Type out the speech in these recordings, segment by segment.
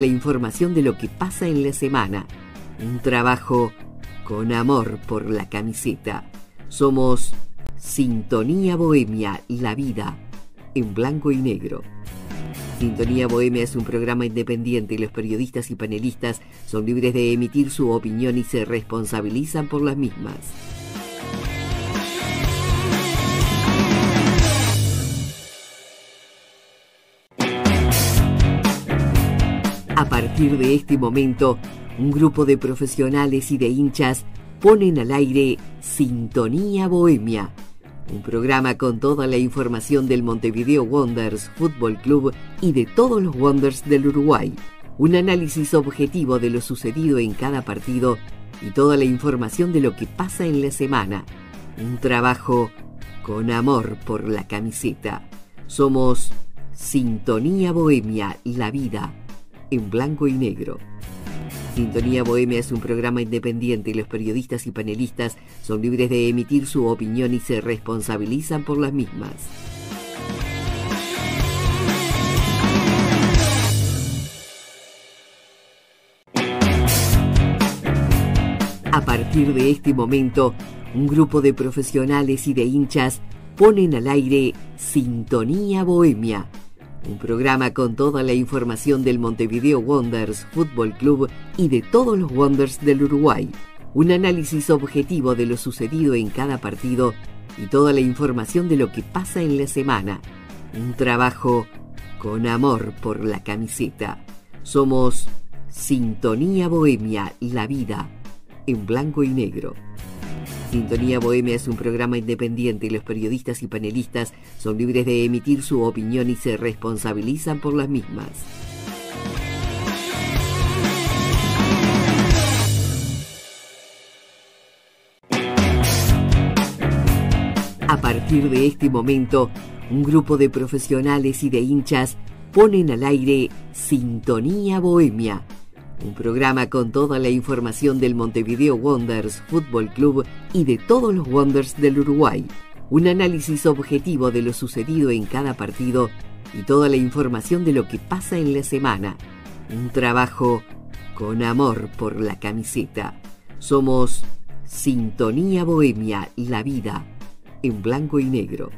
la información de lo que pasa en la semana. Un trabajo con amor por la camiseta. Somos Sintonía Bohemia, la vida en blanco y negro. Sintonía Bohemia es un programa independiente y los periodistas y panelistas son libres de emitir su opinión y se responsabilizan por las mismas. A partir de este momento, un grupo de profesionales y de hinchas ponen al aire Sintonía Bohemia, un programa con toda la información del Montevideo Wonders Fútbol Club y de todos los Wonders del Uruguay, un análisis objetivo de lo sucedido en cada partido y toda la información de lo que pasa en la semana, un trabajo con amor por la camiseta. Somos Sintonía Bohemia, la vida en blanco y negro. Sintonía Bohemia es un programa independiente y los periodistas y panelistas son libres de emitir su opinión y se responsabilizan por las mismas. A partir de este momento, un grupo de profesionales y de hinchas ponen al aire Sintonía Bohemia un programa con toda la información del Montevideo Wonders Fútbol Club y de todos los Wonders del Uruguay, un análisis objetivo de lo sucedido en cada partido y toda la información de lo que pasa en la semana, un trabajo con amor por la camiseta. Somos Sintonía Bohemia, la vida en blanco y negro. Sintonía Bohemia es un programa independiente y los periodistas y panelistas son libres de emitir su opinión y se responsabilizan por las mismas. A partir de este momento, un grupo de profesionales y de hinchas ponen al aire Sintonía Bohemia un programa con toda la información del Montevideo Wonders Fútbol Club y de todos los Wonders del Uruguay. Un análisis objetivo de lo sucedido en cada partido y toda la información de lo que pasa en la semana. Un trabajo con amor por la camiseta. Somos Sintonía Bohemia, la vida en blanco y negro.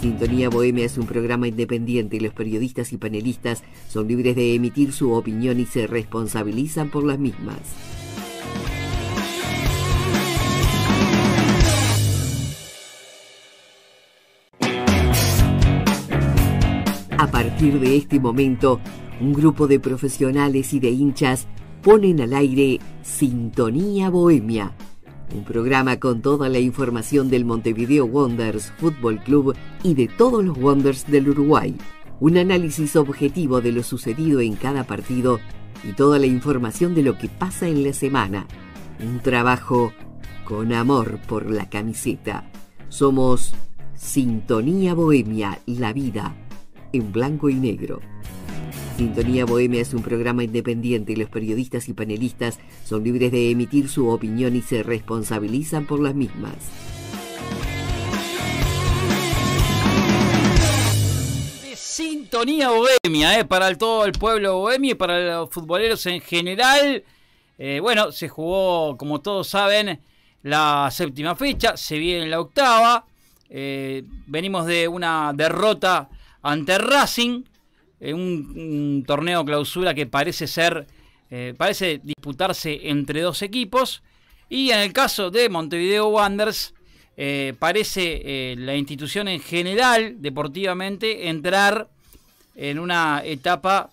Sintonía Bohemia es un programa independiente y los periodistas y panelistas son libres de emitir su opinión y se responsabilizan por las mismas. A partir de este momento, un grupo de profesionales y de hinchas ponen al aire Sintonía Bohemia un programa con toda la información del Montevideo Wonders Fútbol Club y de todos los Wonders del Uruguay, un análisis objetivo de lo sucedido en cada partido y toda la información de lo que pasa en la semana, un trabajo con amor por la camiseta. Somos Sintonía Bohemia, la vida en blanco y negro. Sintonía Bohemia es un programa independiente y los periodistas y panelistas son libres de emitir su opinión y se responsabilizan por las mismas. Sintonía Bohemia, eh, para todo el pueblo bohemio y para los futboleros en general. Eh, bueno, se jugó, como todos saben, la séptima fecha, se viene la octava. Eh, venimos de una derrota ante Racing, eh, un, torneo clausura que parece ser, eh, parece disputarse entre dos equipos. Y en el caso de Montevideo Wanderers, eh, parece la institución en general, deportivamente, entrar en una etapa,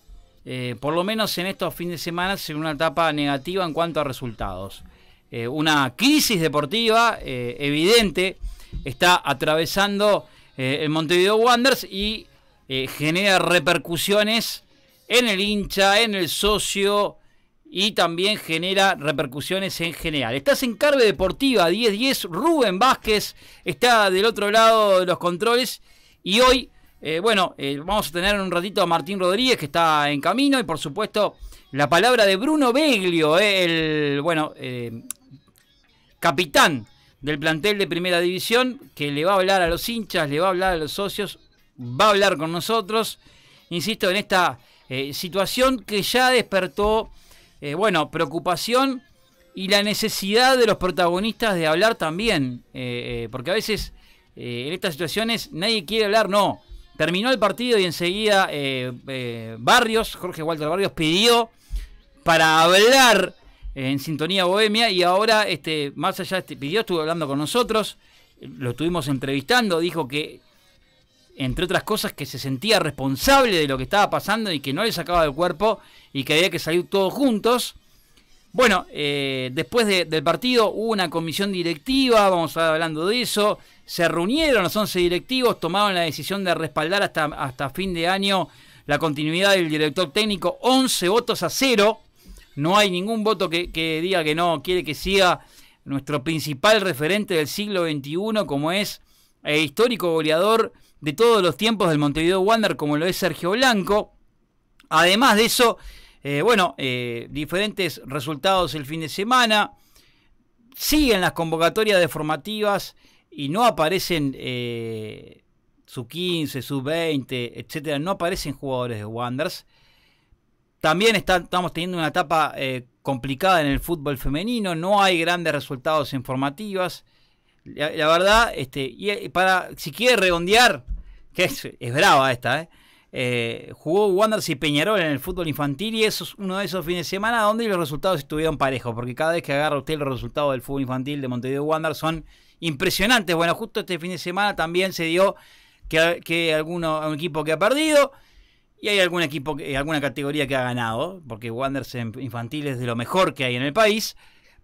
por lo menos en estos fines de semana, en una etapa negativa en cuanto a resultados. una crisis deportiva evidente está atravesando el Montevideo Wanderers y eh, genera repercusiones en el hincha, en el socio y también genera repercusiones en general. Estás en Carve Deportiva 10 Rubén Vázquez está del otro lado de los controles y hoy, eh, bueno, eh, vamos a tener un ratito a Martín Rodríguez que está en camino y por supuesto la palabra de Bruno Beglio, el, bueno, capitán del plantel de primera división que le va a hablar a los hinchas, le va a hablar a los socios va a hablar con nosotros, insisto, en esta eh, situación que ya despertó, eh, bueno, preocupación y la necesidad de los protagonistas de hablar también, eh, porque a veces en estas situaciones nadie quiere hablar, no. Terminó el partido y enseguida Barrios, Jorge Walter Barrios, pidió para hablar en Sintonía Bohemia y ahora, este, más allá de este pidió, estuvo hablando con nosotros, lo estuvimos entrevistando, dijo que entre otras cosas, que se sentía responsable de lo que estaba pasando y que no le sacaba del cuerpo y que había que salir todos juntos. Bueno, eh, después del partido hubo una comisión directiva, vamos a hablando de eso. Se reunieron los 11 directivos, tomaron la decisión de respaldar hasta, hasta fin de año la continuidad del director técnico, 11 votos a cero. No hay ningún voto que, que diga que no quiere que siga nuestro principal referente del siglo XXI, como es el eh, histórico goleador de todos los tiempos del Montevideo Wander, como lo es Sergio Blanco. Además de eso, eh, bueno, eh, diferentes resultados el fin de semana. Siguen las convocatorias de formativas y no aparecen eh, sub 15, sub 20, etcétera. No aparecen jugadores de Wanderers También estamos teniendo una etapa eh, complicada en el fútbol femenino. No hay grandes resultados en formativas. La, verdad, este, y para si quiere redondear es, brava esta, ¿eh? ¿eh? jugó Wanderers y Peñarol en el fútbol infantil y eso es uno de esos fines de semana donde los resultados estuvieron parejos, porque cada vez que agarra usted los resultados del fútbol infantil de Montevideo Wanderers son impresionantes. Bueno, justo este fin de semana también se dio que, que alguno, un equipo que ha perdido y hay algún equipo, alguna categoría que ha ganado, porque Wanderers infantil es de lo mejor que hay en el país,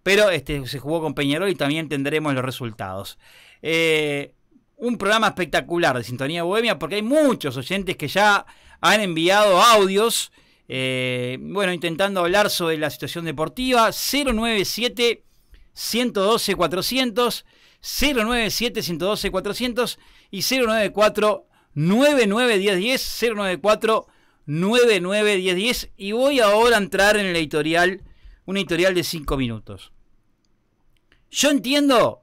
pero este, se jugó con Peñarol y también tendremos los resultados. Eh, un programa espectacular de Sintonía Bohemia porque hay muchos oyentes que ya han enviado audios, eh, bueno, intentando hablar sobre la situación deportiva. 097 112 400, 097 112 400 y 094 99 10 094 99 10 Y voy ahora a entrar en el editorial, un editorial de 5 minutos. Yo entiendo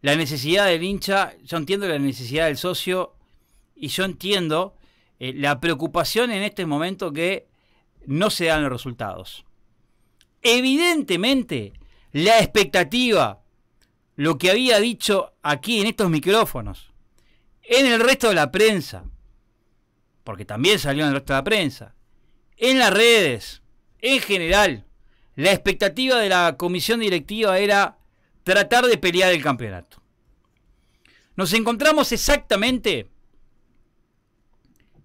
la necesidad del hincha, yo entiendo la necesidad del socio y yo entiendo eh, la preocupación en este momento que no se dan los resultados. Evidentemente, la expectativa, lo que había dicho aquí en estos micrófonos, en el resto de la prensa, porque también salió en el resto de la prensa, en las redes, en general, la expectativa de la comisión directiva era tratar de pelear el campeonato. Nos encontramos exactamente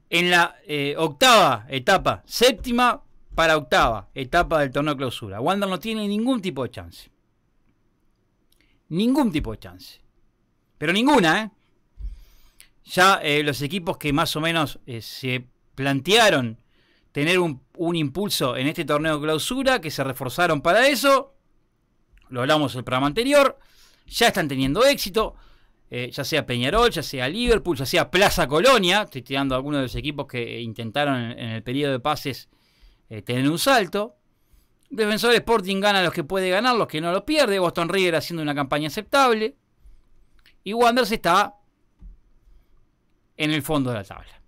en la eh, octava etapa, séptima para octava etapa del torneo de clausura. Wander no tiene ningún tipo de chance. Ningún tipo de chance. Pero ninguna, ¿eh? Ya eh, los equipos que más o menos eh, se plantearon tener un, un impulso en este torneo de clausura, que se reforzaron para eso, lo hablamos en el programa anterior, ya están teniendo éxito, eh, ya sea Peñarol, ya sea Liverpool, ya sea Plaza Colonia, estoy tirando algunos de los equipos que intentaron en, el periodo de pases eh, tener un salto. Defensor Sporting gana a los que puede ganar, los que no lo pierde. Boston River haciendo una campaña aceptable. Y Wanderers está en el fondo de la tabla.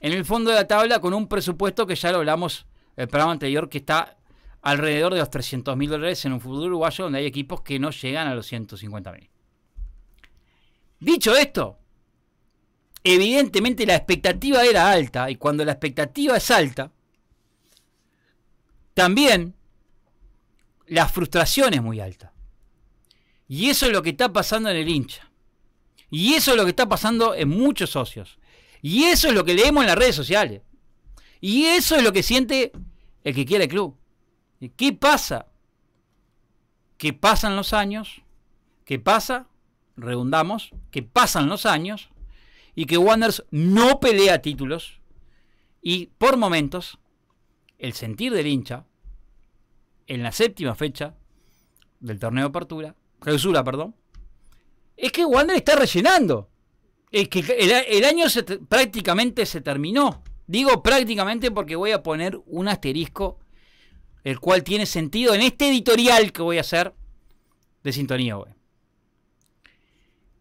En el fondo de la tabla con un presupuesto que ya lo hablamos el programa anterior que está alrededor de los 300 mil dólares en un futuro uruguayo donde hay equipos que no llegan a los 150 mil. Dicho esto, evidentemente la expectativa era alta y cuando la expectativa es alta, también la frustración es muy alta. Y eso es lo que está pasando en el hincha. Y eso es lo que está pasando en muchos socios. Y eso es lo que leemos en las redes sociales. Y eso es lo que siente el que quiere el club qué pasa? Que pasan los años, que pasa, redundamos, que pasan los años y que Wanderers no pelea títulos y por momentos el sentir del hincha en la séptima fecha del torneo de apertura, clausura, perdón, es que Wander está rellenando. Es que el, año prácticamente se terminó. Digo prácticamente porque voy a poner un asterisco el cual tiene sentido en este editorial que voy a hacer de sintonía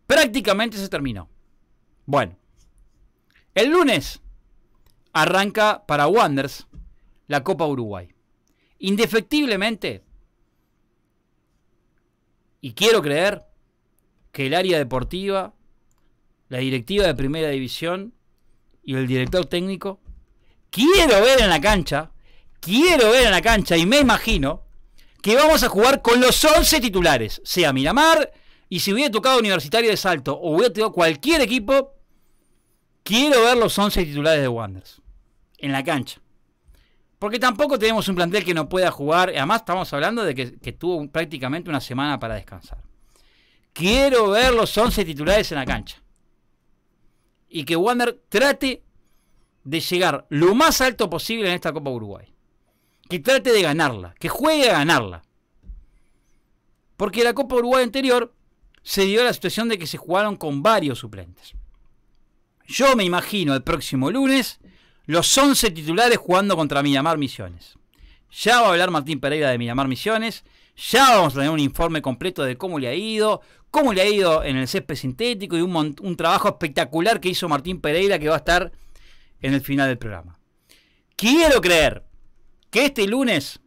Prácticamente se terminó. Bueno, el lunes arranca para Wanderers la Copa Uruguay. Indefectiblemente, y quiero creer que el área deportiva, la directiva de primera división y el director técnico, quiero ver en la cancha quiero ver en la cancha y me imagino que vamos a jugar con los 11 titulares, sea Miramar, y si hubiera tocado Universitario de Salto o hubiera tocado cualquier equipo, quiero ver los 11 titulares de Wanderers en la cancha. Porque tampoco tenemos un plantel que no pueda jugar, además estamos hablando de que, tuvo prácticamente una semana para descansar. Quiero ver los 11 titulares en la cancha. Y que Wander trate de llegar lo más alto posible en esta Copa Uruguay que trate de ganarla, que juegue a ganarla. Porque la Copa Uruguay anterior se dio la situación de que se jugaron con varios suplentes. Yo me imagino el próximo lunes los 11 titulares jugando contra Miramar Misiones. Ya va a hablar Martín Pereira de Millamar Misiones. Ya vamos a tener un informe completo de cómo le ha ido, cómo le ha ido en el césped sintético y un, un trabajo espectacular que hizo Martín Pereira que va a estar en el final del programa. Quiero creer que este lunes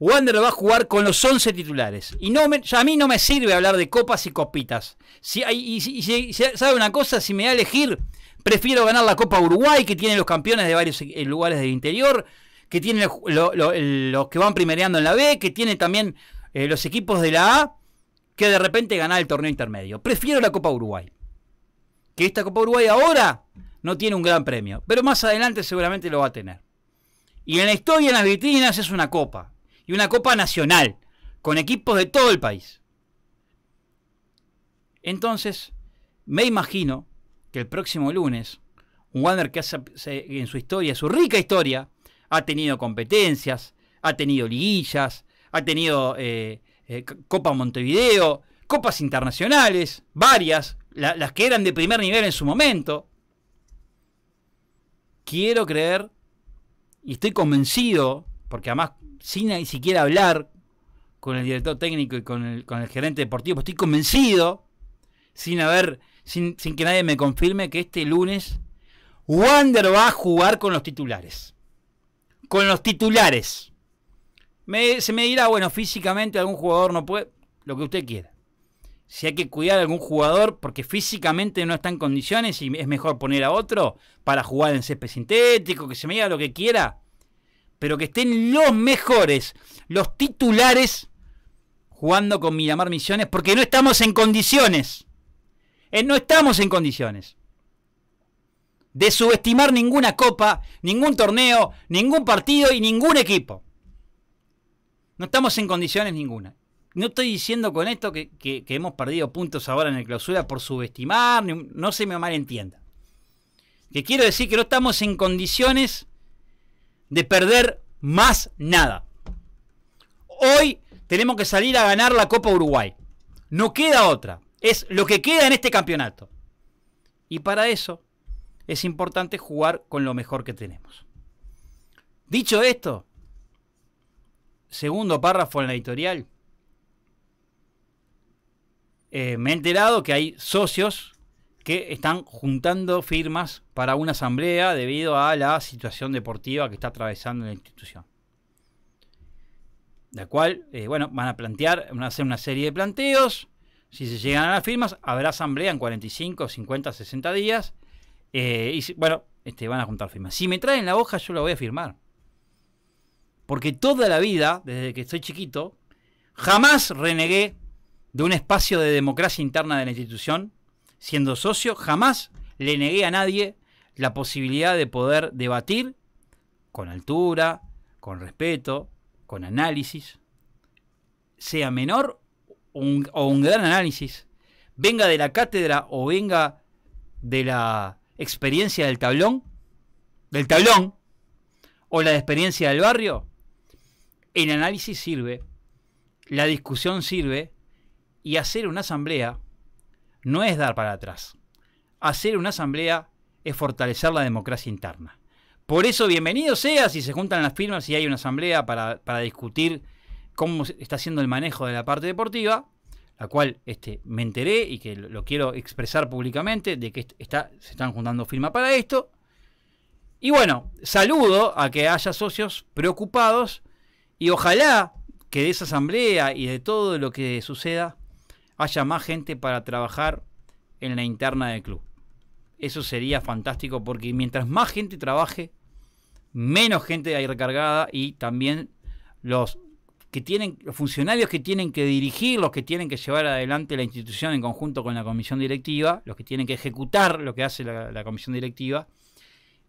Wander va a jugar con los 11 titulares. Y no a mí no me sirve hablar de copas y copitas. Si, y, ¿Sabe una cosa? Si me da a elegir, prefiero ganar la Copa Uruguay, que tiene los campeones de varios eh, lugares del interior, que tiene los que van primereando en la B, que tiene también eh, los equipos de la A, que de repente ganar el torneo intermedio. Prefiero la Copa Uruguay. Que esta Copa Uruguay ahora no tiene un gran premio, pero más adelante seguramente lo va a tener. Y en la historia, en las vitrinas, es una copa. Y una copa nacional, con equipos de todo el país. Entonces, me imagino que el próximo lunes, un Wander que hace, en su historia, su rica historia, ha tenido competencias, ha tenido liguillas, ha tenido eh, eh, Copa Montevideo, copas internacionales, varias, las que eran de primer nivel en su momento. Quiero creer y estoy convencido, porque además sin ni siquiera hablar con el director técnico y con el, con el gerente deportivo, pues estoy convencido, sin haber, sin, que nadie me confirme, que este lunes Wander va a jugar con los titulares. Con los titulares. Me, se me dirá, bueno, físicamente algún jugador no puede, lo que usted quiera si hay que cuidar a algún jugador porque físicamente no está en condiciones y es mejor poner a otro para jugar en césped sintético, que se me diga lo que quiera, pero que estén los mejores, los titulares, jugando con Miramar Misiones porque no estamos en condiciones. Eh, no estamos en condiciones de subestimar ninguna copa, ningún torneo, ningún partido y ningún equipo. No estamos en condiciones ninguna no estoy diciendo con esto que, hemos perdido puntos ahora en el clausura por subestimar, no se me malentienda. Que quiero decir que no estamos en condiciones de perder más nada. Hoy tenemos que salir a ganar la Copa Uruguay. No queda otra. Es lo que queda en este campeonato. Y para eso es importante jugar con lo mejor que tenemos. Dicho esto, segundo párrafo en la editorial, eh, me he enterado que hay socios que están juntando firmas para una asamblea debido a la situación deportiva que está atravesando la institución. La cual, eh, bueno, van a plantear, van a hacer una serie de planteos. Si se llegan a las firmas, habrá asamblea en 45, 50, 60 días. Eh, y bueno, este, van a juntar firmas. Si me traen la hoja, yo la voy a firmar. Porque toda la vida, desde que estoy chiquito, jamás renegué de un espacio de democracia interna de la institución, siendo socio, jamás le negué a nadie la posibilidad de poder debatir con altura, con respeto, con análisis, sea menor o un gran análisis, venga de la cátedra o venga de la experiencia del tablón, del tablón, o la experiencia del barrio, el análisis sirve, la discusión sirve y hacer una asamblea no es dar para atrás. Hacer una asamblea es fortalecer la democracia interna. Por eso, bienvenido sea si se juntan las firmas y hay una asamblea para, discutir cómo está siendo el manejo de la parte deportiva, la cual este, me enteré y que lo, quiero expresar públicamente, de que está, se están juntando firmas para esto. Y bueno, saludo a que haya socios preocupados y ojalá que de esa asamblea y de todo lo que suceda haya más gente para trabajar en la interna del club. Eso sería fantástico porque mientras más gente trabaje, menos gente hay recargada y también los que tienen los funcionarios que tienen que dirigir, los que tienen que llevar adelante la institución en conjunto con la comisión directiva, los que tienen que ejecutar lo que hace la, comisión directiva,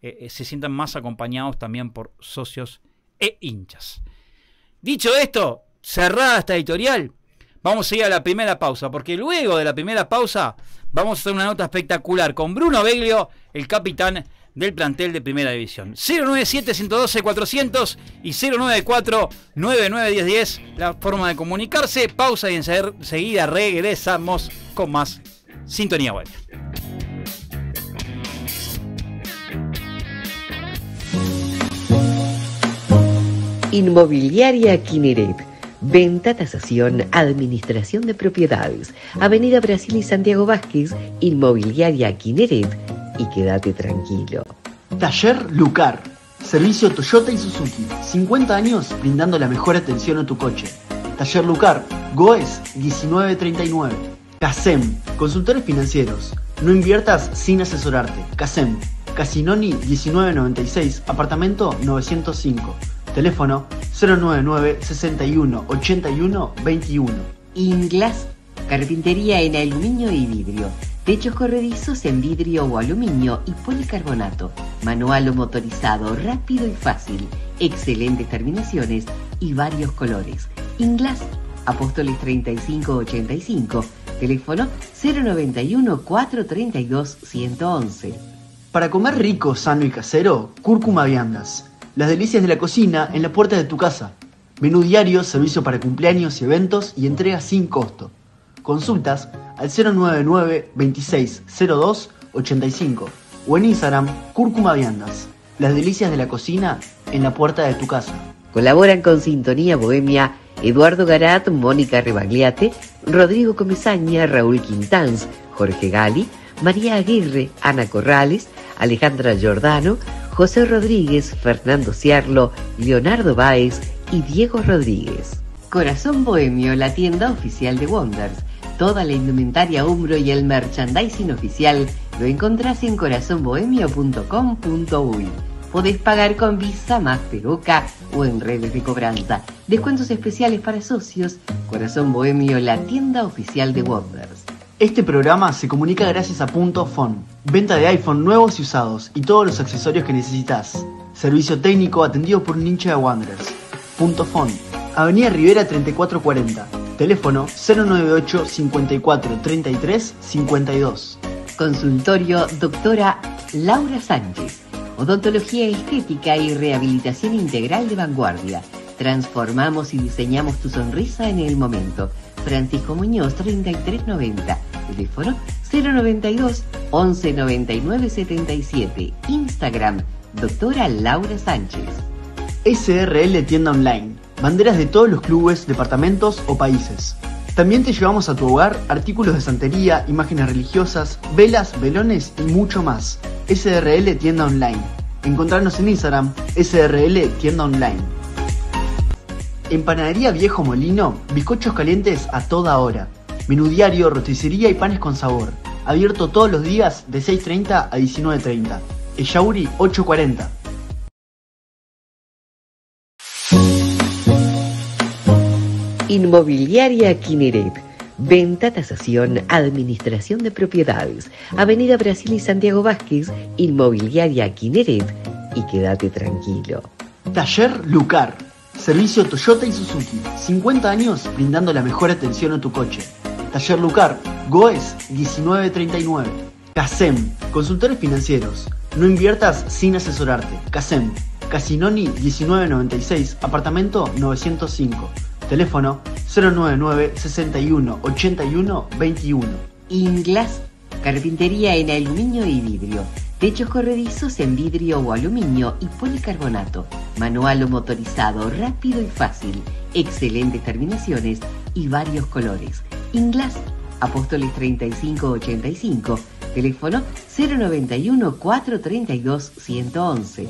eh, eh, se sientan más acompañados también por socios e hinchas. Dicho esto, cerrada esta editorial, Vamos a ir a la primera pausa, porque luego de la primera pausa vamos a hacer una nota espectacular con Bruno Beglio, el capitán del plantel de Primera División. 097-112-400 y 094 10 la forma de comunicarse. Pausa y enseguida regresamos con más Sintonía Web. Inmobiliaria Kinirib Venta, tasación, administración de propiedades. Avenida Brasil y Santiago Vázquez, Inmobiliaria Kineret. Y quédate tranquilo. Taller Lucar. Servicio Toyota y Suzuki. 50 años brindando la mejor atención a tu coche. Taller Lucar. Goes 1939. CASEM. Consultores financieros. No inviertas sin asesorarte. CASEM. Casinoni 1996. Apartamento 905. Teléfono 099 61 81 21. Inglas, carpintería en aluminio y vidrio. Techos corredizos en vidrio o aluminio y policarbonato. Manual o motorizado, rápido y fácil. Excelentes terminaciones y varios colores. Inglas, Apóstoles 3585, teléfono 091 432 111. Para comer rico, sano y casero, Cúrcuma Viandas las delicias de la cocina en la puerta de tu casa. Menú diario, servicio para cumpleaños y eventos y entrega sin costo. Consultas al 099 2602 85 o en Instagram Cúrcuma Viandas. Las delicias de la cocina en la puerta de tu casa. Colaboran con Sintonía Bohemia Eduardo Garat, Mónica Rebagliate, Rodrigo Comesaña, Raúl Quintanz, Jorge Gali, María Aguirre, Ana Corrales, Alejandra Giordano, José Rodríguez, Fernando Ciarlo, Leonardo Báez y Diego Rodríguez. Corazón Bohemio, la tienda oficial de Wonders. Toda la indumentaria Umbro y el merchandising oficial lo encontrás en corazonbohemio.com.uy. Podés pagar con Visa, más Peruca o en redes de cobranza. Descuentos especiales para socios. Corazón Bohemio, la tienda oficial de Wonders. Este programa se comunica gracias a Punto Fon, venta de iPhone nuevos y usados y todos los accesorios que necesitas. Servicio técnico atendido por un hincha de Wanderers. Punto Avenida Rivera 3440, teléfono 098 54 33 52. Consultorio doctora Laura Sánchez, odontología estética y rehabilitación integral de vanguardia. Transformamos y diseñamos tu sonrisa en el momento. Francisco Muñoz 3390 teléfono 092 11 99 77. Instagram, doctora Laura Sánchez. SRL Tienda Online. Banderas de todos los clubes, departamentos o países. También te llevamos a tu hogar artículos de santería, imágenes religiosas, velas, velones y mucho más. SRL Tienda Online. Encontrarnos en Instagram, SRL Tienda Online. En Viejo Molino, bizcochos calientes a toda hora Menú diario, roticería y panes con sabor. Abierto todos los días de 6.30 a 19.30. Eyauri 840. Inmobiliaria Kineret. Venta, tasación, administración de propiedades. Avenida Brasil y Santiago Vázquez, Inmobiliaria Kineret. Y quédate tranquilo. Taller Lucar. Servicio Toyota y Suzuki. 50 años brindando la mejor atención a tu coche. Taller Lucar, Goes 1939. CASEM, consultores financieros. No inviertas sin asesorarte. CASEM, Casinoni 1996, apartamento 905. Teléfono 099 61 81 21. Inglas, carpintería en aluminio y vidrio. Techos corredizos en vidrio o aluminio y policarbonato. Manual o motorizado, rápido y fácil. Excelentes terminaciones y varios colores Inglés, Apóstoles 3585, teléfono 091-432-111.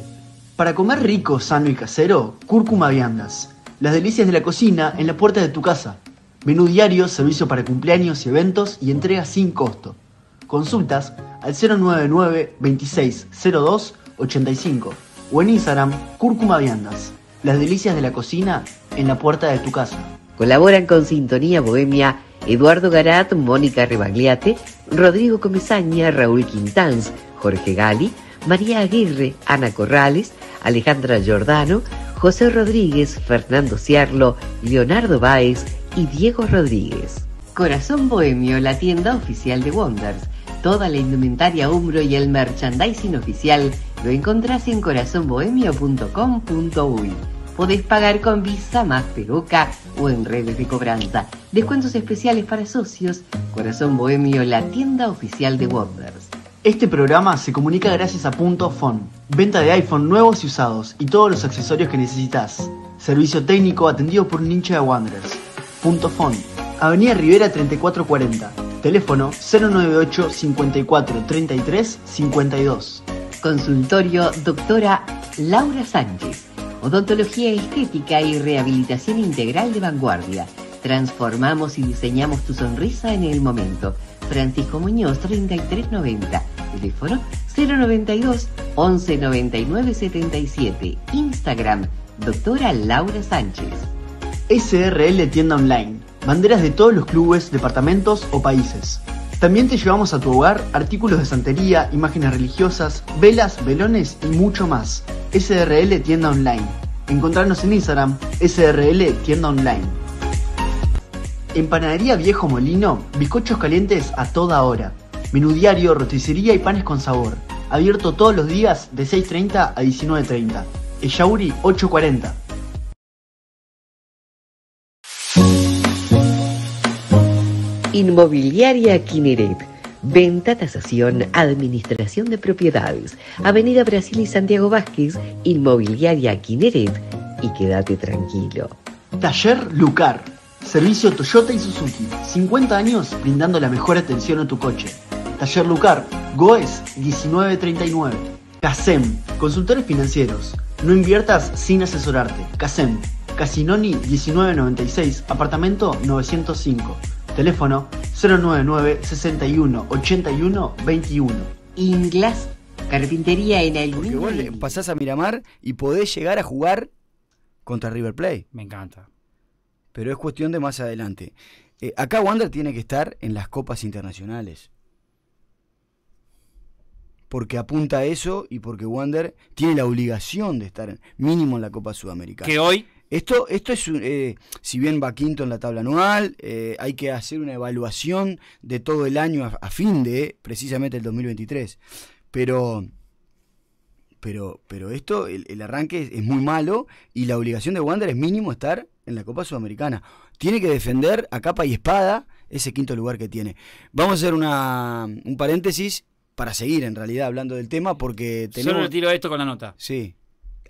Para comer rico, sano y casero, Cúrcuma Viandas. Las delicias de la cocina en la puerta de tu casa. Menú diario, servicio para cumpleaños y eventos y entrega sin costo. Consultas al 099 2602 85 o en Instagram Cúrcuma Viandas. Las delicias de la cocina en la puerta de tu casa. Colaboran con Sintonía Bohemia Eduardo Garat, Mónica Rebagliate, Rodrigo Comesaña, Raúl Quintanz, Jorge Gali, María Aguirre, Ana Corrales, Alejandra Giordano, José Rodríguez, Fernando Ciarlo, Leonardo Báez y Diego Rodríguez. Corazón Bohemio, la tienda oficial de Wonders. Toda la indumentaria Umbro y el merchandising oficial lo encontrás en corazonbohemio.com.uy. Podés pagar con Visa, más Peruca o en redes de cobranza. Descuentos especiales para socios. Corazón Bohemio, la tienda oficial de Wonders. Este programa se comunica gracias a Punto Fon. Venta de iPhone nuevos y usados y todos los accesorios que necesitas. Servicio técnico atendido por un hincha de Wanderers. Punto Fon. Avenida Rivera 3440. Teléfono 098 54 33 52. Consultorio doctora Laura Sánchez Odontología estética y rehabilitación integral de vanguardia. Transformamos y diseñamos tu sonrisa en el momento. Francisco Muñoz 3390. Teléfono 092 119977 Instagram doctora Laura Sánchez. SRL Tienda Online. Banderas de todos los clubes, departamentos o países. También te llevamos a tu hogar artículos de santería, imágenes religiosas, velas, velones y mucho más. SRL Tienda Online. Encontrarnos en Instagram, SRL Tienda Online. Empanadería Viejo Molino, bizcochos calientes a toda hora. Menú diario, roticería y panes con sabor. Abierto todos los días de 6.30 a 19.30. Yauri 840. Inmobiliaria Kineret. Venta, tasación, administración de propiedades. Avenida Brasil y Santiago Vázquez, Inmobiliaria Kineret. Y quédate tranquilo. Taller Lucar. Servicio Toyota y Suzuki. 50 años brindando la mejor atención a tu coche. Taller Lucar. Goes 1939. CASEM. Consultores financieros. No inviertas sin asesorarte. CASEM. Casinoni 1996. Apartamento 905. Teléfono 099 61 81 21. Inglés Carpintería en el Porque vos pasás a Miramar y podés llegar a jugar contra River Plate. Me encanta. Pero es cuestión de más adelante. Eh, acá Wander tiene que estar en las copas internacionales. Porque apunta a eso y porque Wander tiene la obligación de estar mínimo en la Copa Sudamericana. Que hoy esto, esto es, eh, si bien va quinto en la tabla anual, eh, hay que hacer una evaluación de todo el año a, fin de precisamente el 2023. Pero pero, pero esto, el, arranque es, muy malo y la obligación de Wander es mínimo estar en la Copa Sudamericana. Tiene que defender a capa y espada ese quinto lugar que tiene. Vamos a hacer una, un paréntesis para seguir en realidad hablando del tema porque tenemos... Solo retiro esto con la nota. Sí.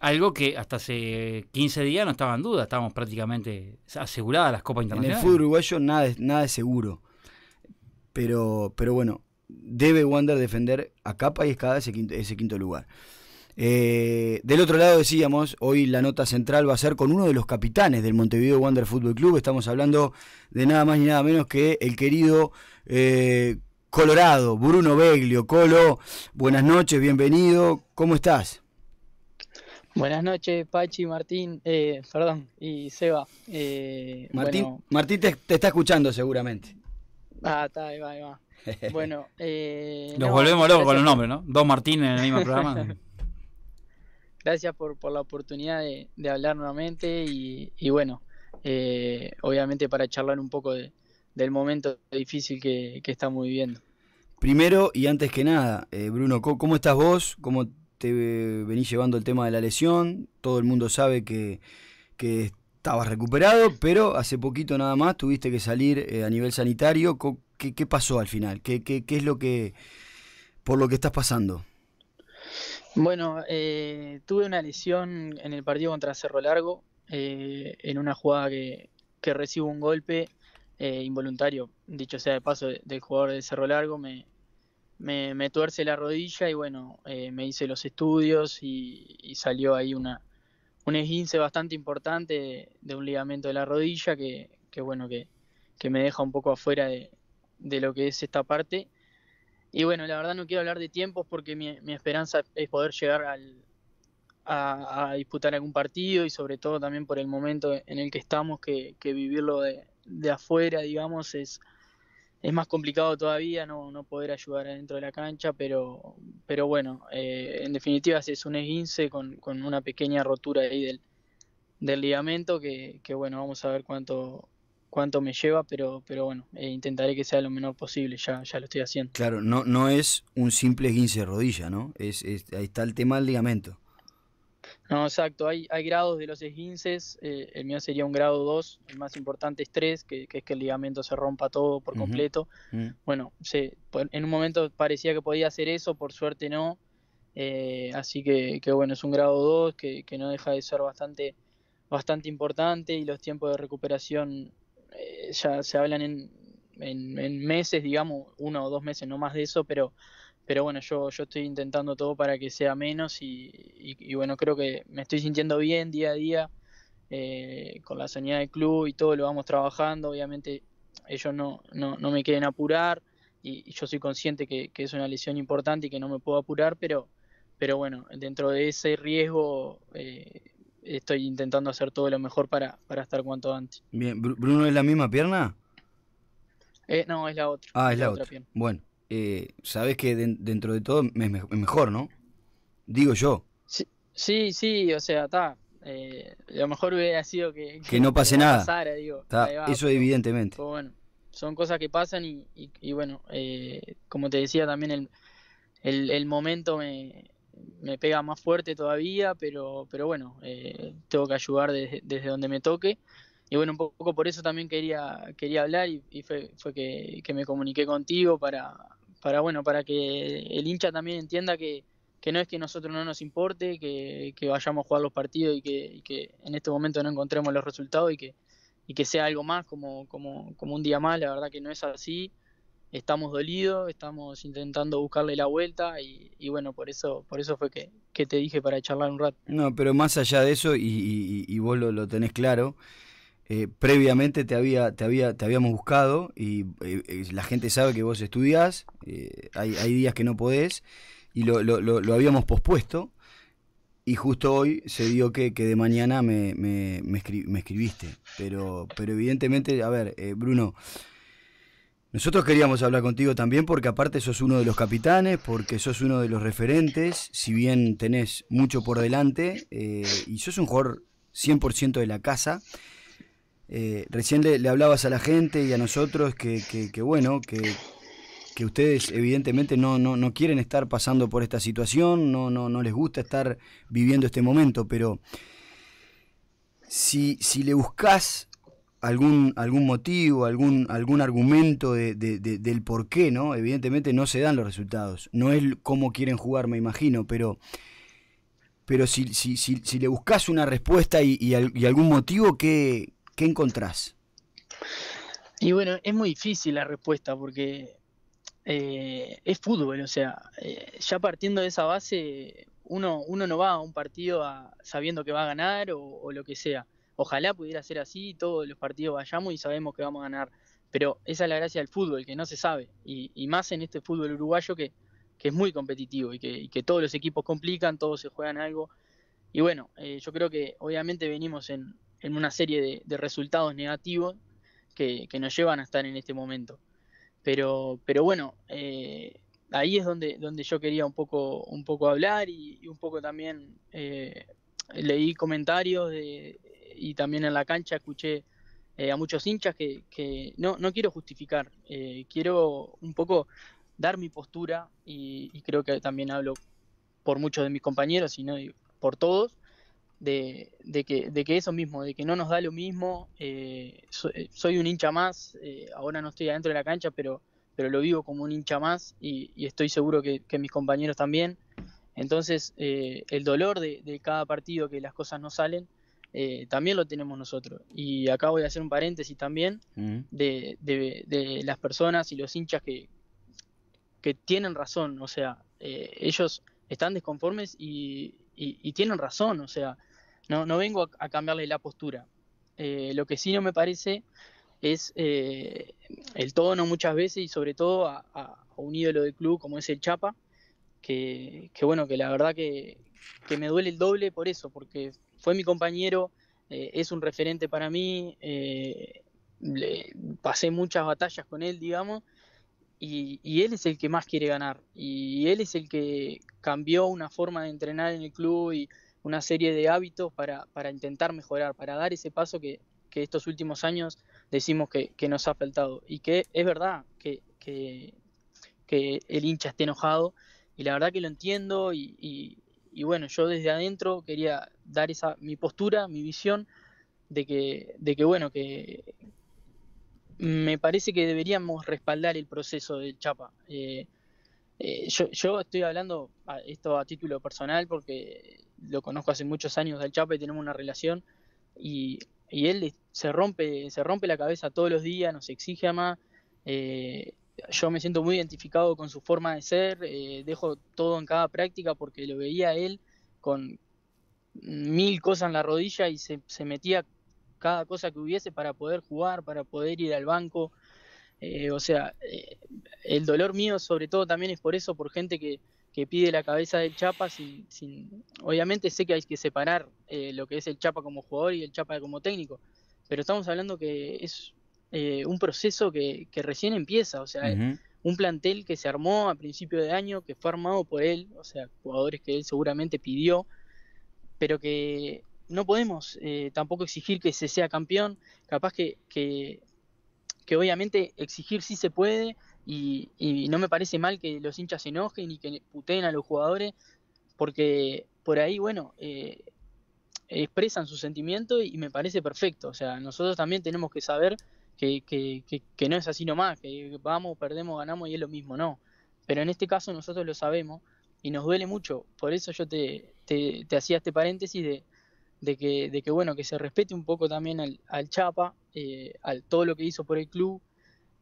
Algo que hasta hace 15 días no estaba en duda, estábamos prácticamente aseguradas las Copas Internacionales. En el fútbol uruguayo nada es, nada es seguro. Pero, pero bueno, debe Wander defender a capa y escada ese quinto, ese quinto lugar. Eh, del otro lado decíamos, hoy la nota central va a ser con uno de los capitanes del Montevideo Wander Fútbol Club. Estamos hablando de nada más ni nada menos que el querido... Eh, Colorado, Bruno Beglio, Colo, buenas noches, bienvenido, ¿cómo estás? Buenas noches, Pachi, Martín, eh, perdón, y Seba. Eh, Martín, te, está escuchando seguramente. Ah, está, ahí va, ahí va. Bueno, eh, nos volvemos locos con los nombres, ¿no? Dos Martín en el mismo programa. gracias por, la oportunidad de, hablar nuevamente y, bueno, obviamente para charlar un poco del momento difícil que, estamos viviendo. Primero y antes que nada, Bruno, ¿cómo estás vos? ¿Cómo te eh, venís llevando el tema de la lesión, todo el mundo sabe que, estabas recuperado, pero hace poquito nada más tuviste que salir eh, a nivel sanitario. ¿Qué, ¿Qué, pasó al final? ¿Qué, qué, qué es lo que, por lo que estás pasando? Bueno, eh, tuve una lesión en el partido contra Cerro Largo, en una jugada que, que recibo un golpe involuntario, dicho sea de paso, del jugador de Cerro Largo, me, me, tuerce la rodilla y bueno, eh, me hice los estudios y, salió ahí una, un esguince bastante importante de, un ligamento de la rodilla que, que bueno, que, que, me deja un poco afuera de, de, lo que es esta parte. Y bueno, la verdad no quiero hablar de tiempos porque mi, mi esperanza es poder llegar a, a, disputar algún partido y sobre todo también por el momento en el que estamos, que, que vivirlo de, de afuera, digamos, es es más complicado todavía no, no poder ayudar dentro de la cancha, pero, pero bueno, eh, en definitiva es un esguince con, con una pequeña rotura ahí del, del ligamento que, que, bueno, vamos a ver cuánto cuánto me lleva, pero, pero bueno, eh, intentaré que sea lo menor posible, ya, ya lo estoy haciendo. Claro, no, no es un simple esguince de rodilla, ¿no? Es, es, ahí está el tema del ligamento. No, exacto. Hay, hay grados de los esguinces. Eh, el mío sería un grado 2. El más importante es 3, que, es que el ligamento se rompa todo por completo. Mm. Bueno, pues, en un momento parecía que podía hacer eso, por suerte no. Eh, así que, bueno, es un grado 2 que, que, no deja de ser bastante, bastante importante y los tiempos de recuperación eh, ya se hablan en, en, en meses, digamos, uno o dos meses, no más de eso, pero pero bueno, yo, yo estoy intentando todo para que sea menos y, bueno, creo que me estoy sintiendo bien día a día eh, con la sanidad del club y todo lo vamos trabajando, obviamente ellos no, no, no me quieren apurar y, yo soy consciente que, es una lesión importante y que no me puedo apurar, pero, pero bueno, dentro de ese riesgo eh, estoy intentando hacer todo lo mejor para, estar cuanto antes. Bien, ¿Bruno es la misma pierna? Eh, no, es la otra. Ah, es la, otra. Bueno eh, sabes que dentro de todo es, mejor, ¿no? Digo yo. Sí, sí, o sea, está. Eh, lo mejor hubiera sido que, que, no pase nada. Pasara, digo. eso evidentemente. son cosas que pasan y, bueno, eh, como te decía también el, el, momento me, pega más fuerte todavía, pero, pero bueno, eh, tengo que ayudar desde, donde me toque y bueno, un poco por eso también quería, quería hablar y, fue, fue que, me comuniqué contigo para, para bueno, para que el hincha también entienda que, no es que nosotros no nos importe, que, vayamos a jugar los partidos y que, en este momento no encontremos los resultados y que, y que sea algo más como, un día más, la verdad que no es así. Estamos dolidos, estamos intentando buscarle la vuelta y, bueno, por eso, por eso fue que, te dije para charlar un rato. No, pero más allá de eso, y, y vos lo, lo tenés claro, eh, previamente te, había, te, había, te habíamos buscado y eh, eh, la gente sabe que vos estudias hay, días que no podés y lo, habíamos pospuesto y justo hoy se vio que, de mañana me, me, escribiste. Pero, pero evidentemente, a ver, Bruno, nosotros queríamos hablar contigo también porque aparte sos uno de los capitanes, porque sos uno de los referentes, si bien tenés mucho por delante, y sos un jugador 100% de la casa. Eh, recién le, hablabas a la gente y a nosotros que, bueno, que, ustedes evidentemente no, no, quieren estar pasando por esta situación, no, no, no les gusta estar viviendo este momento, pero si, si le buscas algún, algún motivo, algún, algún argumento del por qué, ¿no? Evidentemente no se dan los resultados. No es cómo quieren jugar, me imagino, pero pero si, si, le buscas una respuesta y, algún motivo, que... ¿Qué encontrás? Y bueno, es muy difícil la respuesta porque eh, es fútbol, o sea, eh, ya partiendo de esa base, uno, uno no va a un partido sabiendo que va a ganar o, lo que sea. Ojalá pudiera ser así, todos los partidos vayamos y sabemos que vamos a ganar. Pero esa es la gracia del fútbol, que no se sabe. Y, más en este fútbol uruguayo que, es muy competitivo y que, todos los equipos complican, todos se juegan algo. Y bueno, eh, yo creo que obviamente venimos en, en una serie de, resultados negativos que, nos llevan a estar en este momento. Pero, pero bueno, eh, ahí es donde, donde yo quería un poco, un poco hablar y, un poco también eh, leí comentarios y también en la cancha escuché eh, a muchos hinchas que, que no, no, quiero justificar, quiero un poco dar mi postura y, y, creo que también hablo por muchos de mis compañeros, sino por todos, de, que, eso mismo, de que no nos da lo mismo. Eh, eh, soy, un hincha más, eh, ahora no estoy adentro de la cancha, pero, pero lo vivo como un hincha más y, estoy seguro que, mis compañeros también. Entonces, el dolor de, cada partido que las cosas no salen, también lo tenemos nosotros. Y acá voy a hacer un paréntesis también de, las personas y los hinchas que, tienen razón, o sea, ellos están desconformes y tienen razón, o sea, no, no vengo a, cambiarle la postura. Eh, lo que sí no me parece es eh, el tono muchas veces y sobre todo a, un ídolo del club como es el Chapa, que, bueno, que la verdad que, me duele el doble por eso, porque fue mi compañero, eh, es un referente para mí, le, pasé muchas batallas con él, digamos, y, y, él es el que más quiere ganar, y él es el que cambió una forma de entrenar en el club y una serie de hábitos para, para intentar mejorar, para dar ese paso que, estos últimos años decimos que, nos ha faltado. Y que es verdad que, el hincha esté enojado, y la verdad que lo entiendo, y, y, bueno, yo desde adentro quería dar esa mi postura, mi visión, de que, de bueno, que me parece que deberíamos respaldar el proceso de Chapa. Eh, eh, yo, yo estoy hablando esto a título personal porque lo conozco hace muchos años del Chapa y tenemos una relación y, él se rompe, se rompe la cabeza todos los días, nos exige a más. Eh, yo me siento muy identificado con su forma de ser, eh, dejo todo en cada práctica porque lo veía él con mil cosas en la rodilla y se, metía cada cosa que hubiese para poder jugar, para poder ir al banco. Eh, o sea, el dolor mío sobre todo también es por eso, por gente que, que pide la cabeza del Chapa sin, sin... obviamente sé que hay que separar eh, lo que es el Chapa como jugador y el Chapa como técnico, pero estamos hablando que es eh, un proceso que, recién empieza, o sea, un plantel que se armó a principio de año, que fue armado por él, o sea, jugadores que él seguramente pidió, pero que no podemos eh, tampoco exigir que se sea campeón, capaz que, que, que obviamente exigir sí se puede, y, no me parece mal que los hinchas se enojen y que puteen a los jugadores, porque por ahí, bueno, eh, expresan su sentimiento y me parece perfecto. O sea, nosotros también tenemos que saber que, que, que, no es así nomás, que vamos, perdemos, ganamos y es lo mismo, no. Pero en este caso nosotros lo sabemos y nos duele mucho. Por eso yo te, te, hacía este paréntesis de, de, que, de que, bueno, que se respete un poco también al, Chapa, eh, al todo lo que hizo por el club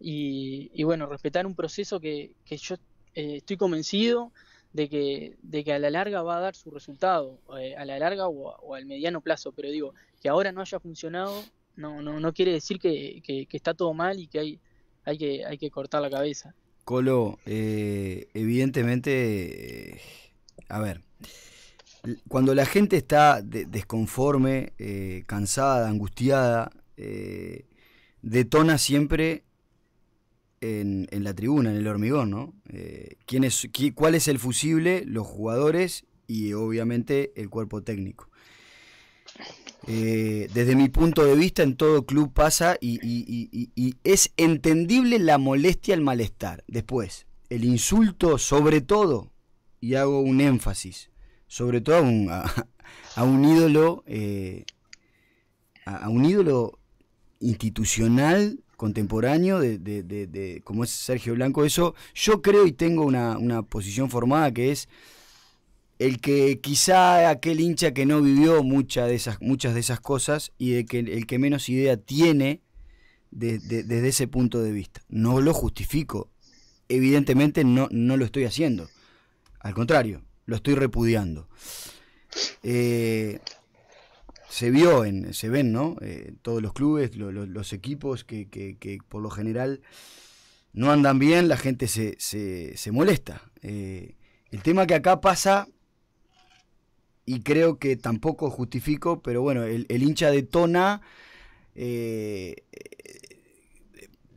y, bueno, respetar un proceso que, yo eh, estoy convencido de que, de que a la larga va a dar su resultado, eh, a la larga o, al mediano plazo, pero digo, que ahora no haya funcionado no, no, no quiere decir que, está todo mal y que hay, hay, que, hay que cortar la cabeza. Colo, eh, evidentemente, a ver, cuando la gente está desconforme, cansada, angustiada, detona siempre en, la tribuna, en el hormigón, ¿no? Eh, ¿Cuál es el fusible, los jugadores y obviamente el cuerpo técnico? Eh, desde mi punto de vista, en todo club pasa y, es entendible la molestia, el malestar. Después, el insulto, sobre todo, y hago un énfasis, sobre todo a un, ídolo, eh, a, un ídolo institucional contemporáneo de, como es Sergio Blanco. Eso yo creo y tengo una, posición formada que es el que quizá aquel hincha que no vivió de esas, muchas de esas cosas y de que el que menos idea tiene desde ese punto de vista. No lo justifico. Evidentemente no, no lo estoy haciendo. Al contrario, lo estoy repudiando. Eh, se vio, en, se ven, ¿no? Eh, todos los clubes, los equipos que, que, por lo general no andan bien, la gente se, se, molesta. Eh, el tema que acá pasa, y creo que tampoco justifico, pero bueno, el, hincha de eh, eh,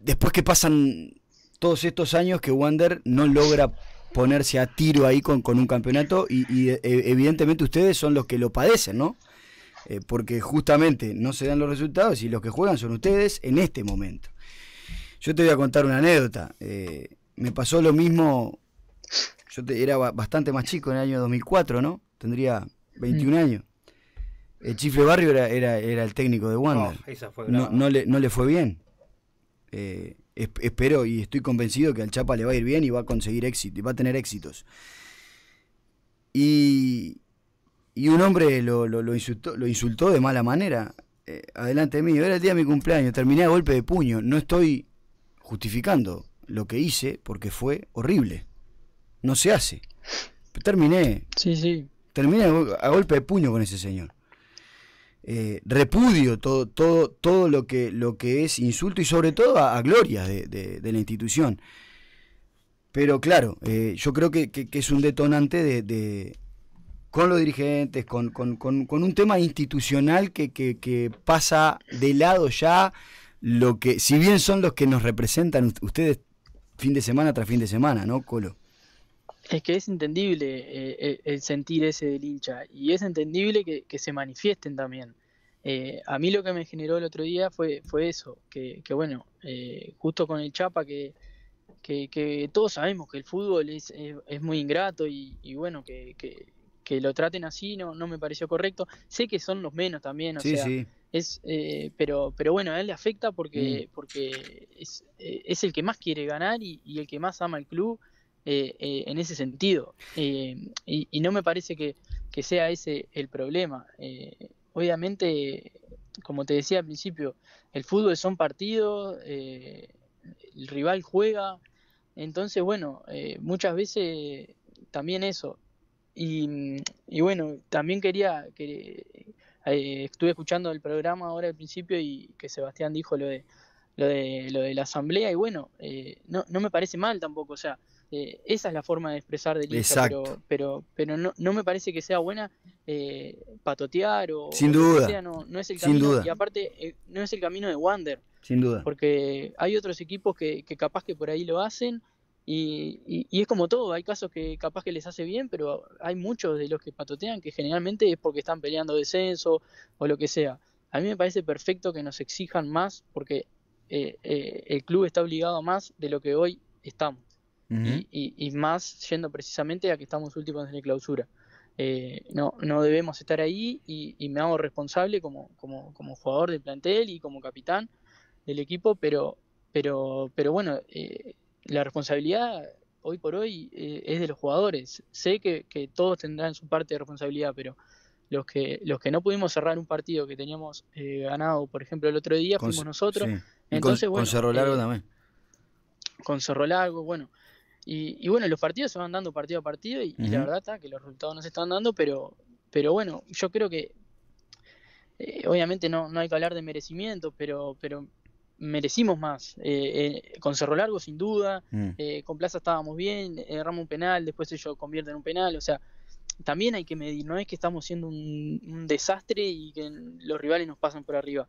después que pasan todos estos años que Wander no logra ponerse a tiro ahí con, un campeonato y evidentemente ustedes son los que lo padecen, ¿no? Eh, porque justamente no se dan los resultados y los que juegan son ustedes en este momento. Yo te voy a contar una anécdota. Eh, me pasó lo mismo, yo era bastante más chico en el año 2004, ¿no? Tendría 21 mm. años. El Chifle Barrio era, el técnico de Wander. Oh, no, le, fue bien. Eh, espero y estoy convencido que al Chapa le va a ir bien y va a conseguir éxito, y va a tener éxitos. Y, y un hombre lo, lo, insultó, lo insultó de mala manera eh, Adelante de mío. Era el día de mi cumpleaños, terminé a golpe de puño. No estoy justificando lo que hice porque fue horrible. No se hace. Terminé. Sí, sí. Terminé a golpe de puño con ese señor. Eh, repudio todo, todo, todo lo, que, lo que es insulto y sobre todo a, gloria de, la institución. Pero claro, eh, yo creo que, es un detonante de, con los dirigentes, con, un tema institucional que, pasa de lado ya lo que, si bien son los que nos representan ustedes fin de semana tras fin de semana, ¿no, Colo? Es que es entendible eh, eh, el sentir ese del hincha y es entendible que, se manifiesten también. Eh, a mí lo que me generó el otro día fue, fue eso, que, bueno, justo con el Chapa, que, todos sabemos que el fútbol es, muy ingrato y bueno, que, lo traten así no, no me pareció correcto. Sé que son los menos también, es, eh, pero, pero bueno, a él le afecta porque, mm. porque eh, es, el que más quiere ganar y, el que más ama el club eh, en ese sentido. Y, no me parece que, que, sea ese el problema. obviamente, como te decía al principio, el fútbol son partidos, el rival juega, entonces bueno, muchas veces también eso, Mm, y, bueno, también quería, que, eh, estuve escuchando el programa ahora al principio y que Sebastián dijo lo de lo de, lo de la asamblea y bueno, eh, no, no me parece mal tampoco, o sea, eh, esa es la forma de expresar delito, pero, pero, pero no, no me parece que sea buena patotear o... Sin duda. no, no, es el camino, Sin duda. Y aparte, no es el camino de Wander. Sin duda. Porque hay otros equipos que capaz que por ahí lo hacen y, es como todo, hay casos que capaz que les hace bien, pero hay muchos de los que patotean que generalmente es porque están peleando descenso o lo que sea. A mí me parece perfecto que nos exijan más porque eh, eh, el club está obligado a más de lo que hoy estamos. y, más yendo precisamente a que estamos últimos en la clausura. Eh, no, no debemos estar ahí y, me hago responsable como, como, como jugador del plantel y como capitán del equipo, pero pero pero bueno eh, la responsabilidad hoy por hoy eh, es de los jugadores. Sé que, todos tendrán su parte de responsabilidad, pero los que, los que no pudimos cerrar un partido que teníamos eh, ganado, por ejemplo, el otro día, fuimos nosotros. Entonces, con, bueno, con Cerro Largo eh, también. Con Cerro Largo, bueno. Y, bueno, los partidos se van dando partido a partido y, la verdad está que los resultados no se están dando, pero, pero bueno, yo creo que obviamente no, no hay que hablar de merecimiento, pero, pero merecimos más. Eh, eh, con Cerro Largo, sin duda, mm. eh, con Plaza estábamos bien, erramos un penal, después ellos convierten un penal, o sea, también hay que medir, no es que estamos siendo un, desastre y que los rivales nos pasan por arriba.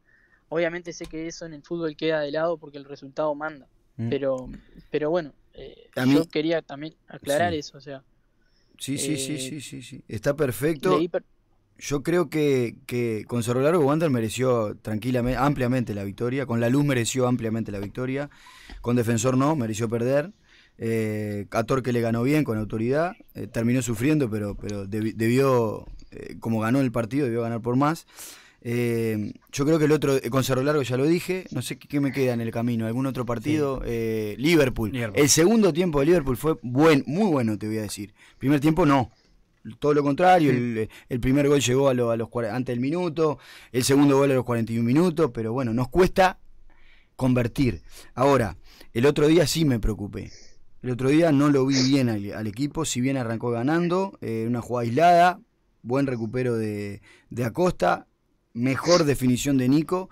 Obviamente sé que eso en el fútbol queda de lado porque el resultado manda, mm. pero, pero bueno, yo quería también aclarar eso, o sea. Sí, sí, sí, sí, sí, sí, está perfecto yo creo que, con Cerro Largo Wander mereció tranquilamente, ampliamente la victoria. Con la luz mereció ampliamente la victoria. Con Defensor no, mereció perder. Eh, a le ganó bien con autoridad. Eh, terminó sufriendo, pero, pero debió, eh, como ganó el partido, debió ganar por más. Eh, yo creo que el otro, con Cerro Largo ya lo dije, no sé qué, me queda en el camino, algún otro partido, Liverpool. El segundo tiempo de Liverpool fue buen, muy bueno, te voy a decir. Primer tiempo no, todo lo contrario, el, primer gol llegó a, los antes del minuto, el segundo gol a los 41 minutos, pero bueno, nos cuesta convertir. Ahora, el otro día sí me preocupé. El otro día no lo vi bien al, equipo, si bien arrancó ganando, eh, una jugada aislada, buen recupero de, Acosta, mejor definición de Nico.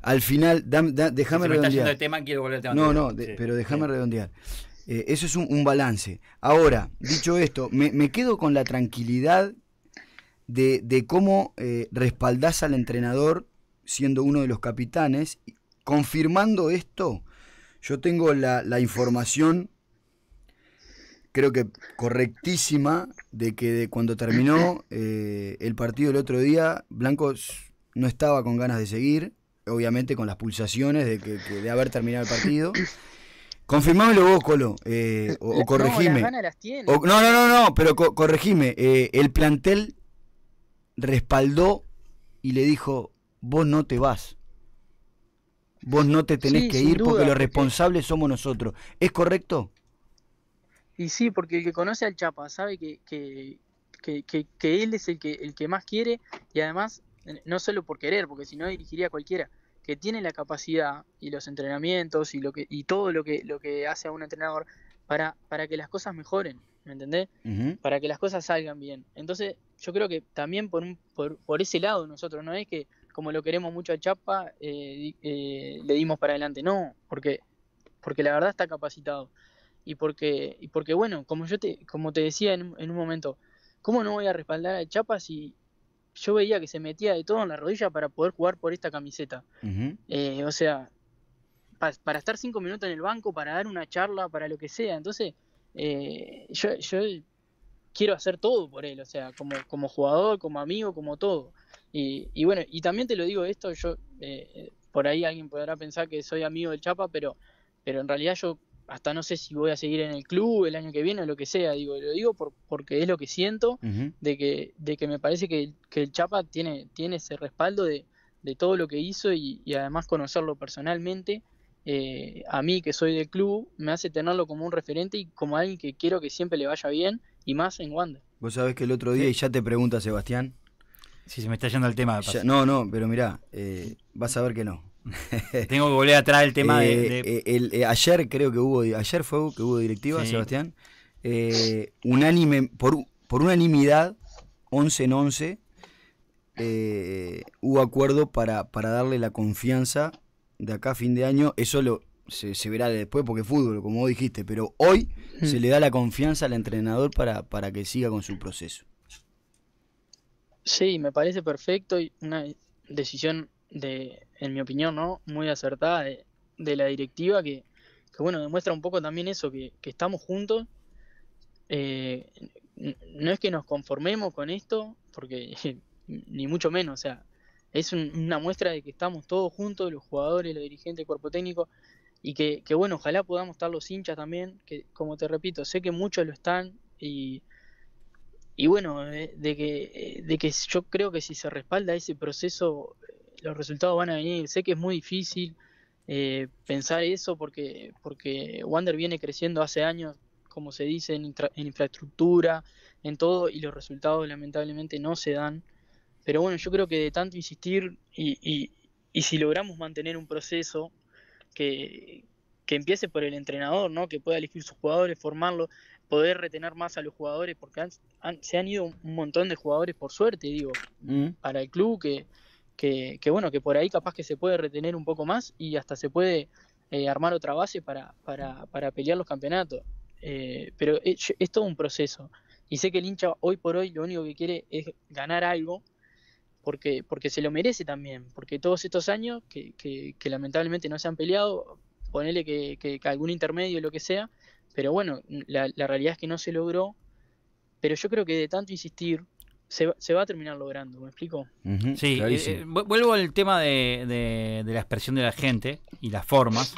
Al final, déjame redondear. no, no, pero déjame redondear. Eh, eso es un, balance. Ahora, dicho esto, me, quedo con la tranquilidad de, cómo eh, respaldás al entrenador siendo uno de los capitanes. Confirmando esto, yo tengo la, información, creo que correctísima, de que cuando terminó eh, el partido el otro día, Blanco no estaba con ganas de seguir, obviamente con las pulsaciones de, que de haber terminado el partido. Confirmámelo vos, Colo, o, corregime. No, no, no, no, pero corregime. Eh, el plantel respaldó y le dijo, vos no te vas. Vos no te tenés que ir porque los responsables somos nosotros. ¿Es correcto? Y sí, porque el que conoce al Chapa sabe que, que, que, él es el que, el que más quiere y además, eh, no solo por querer, porque si no dirigiría a cualquiera, que tiene la capacidad y los entrenamientos y lo que y todo lo que lo que hace a un entrenador para para que las cosas mejoren, ¿me entendés? Para que las cosas salgan bien. Entonces, yo creo que también por un, por, por ese lado nosotros no es que como lo queremos mucho a Chapa eh, eh, le dimos para adelante, no, porque porque la verdad está capacitado y porque y porque bueno, como yo te como te decía en, en un momento, ¿cómo no voy a respaldar a Chapa si yo veía que se metía de todo en la rodilla para poder jugar por esta camiseta. Eh, o sea, para estar cinco minutos en el banco, para dar una charla, para lo que sea. Entonces, eh, yo, quiero hacer todo por él, o sea, como, como jugador, como amigo, como todo. Y, bueno, y también te lo digo esto, yo, eh, por ahí alguien podrá pensar que soy amigo del Chapa, pero, pero en realidad yo hasta no sé si voy a seguir en el club el año que viene o lo que sea, digo, lo digo porque es lo que siento, de, que, de que me parece que, el Chapa tiene, tiene ese respaldo de, de todo lo que hizo y, además conocerlo personalmente, eh, a mí que soy del club, me hace tenerlo como un referente y como alguien que quiero que siempre le vaya bien y más en Wanda. Vos sabés que el otro día, y ya te pregunta Sebastián. Si se me está yendo el tema. no, no, pero mirá, eh, vas a ver que no. Tengo que volver atrás el tema de, eh, eh, El, eh, ayer creo que hubo, ayer fue que hubo directiva, Sebastián. unánime, por, unanimidad, 11 en 11, hubo acuerdo para, darle la confianza de acá a fin de año. Eso lo, se, verá después porque es fútbol, como vos dijiste, pero hoy mm. se le da la confianza al entrenador para, para que siga con su proceso. Sí, me parece perfecto y una decisión de, en mi opinión, ¿no? Muy acertada de, la directiva que, bueno, demuestra un poco también eso, que, estamos juntos. Eh, no es que nos conformemos con esto, porque ni mucho menos, o sea, es una muestra de que estamos todos juntos, los jugadores, los dirigentes, el cuerpo técnico, y que, bueno, ojalá podamos estar los hinchas también, que como te repito, sé que muchos lo están y, bueno, que, de que yo creo que si se respalda ese proceso los resultados van a venir. Sé que es muy difícil eh, pensar eso porque, porque Wander viene creciendo hace años, como se dice, en, infraestructura, en todo, y los resultados lamentablemente no se dan. Pero bueno, yo creo que de tanto insistir y, y, si logramos mantener un proceso que, empiece por el entrenador, ¿no? que pueda elegir sus jugadores, formarlo, poder retener más a los jugadores, porque se han ido un montón de jugadores, por suerte, digo, mm. para el club, que, que, bueno, que por ahí capaz que se puede retener un poco más y hasta se puede eh, armar otra base para, para, para pelear los campeonatos. Eh, pero es, eh, es, todo un proceso. Y sé que el hincha hoy por hoy lo único que quiere es ganar algo porque, porque se lo merece también. Porque todos estos años que, lamentablemente no se han peleado, ponele que, que, algún intermedio, lo que sea, pero bueno, la, la realidad es que no se logró. Pero yo creo que de tanto insistir, se, se, va a terminar logrando, ¿me explico? sí, eh, eh, vuelvo al tema de, la expresión de la gente y las formas.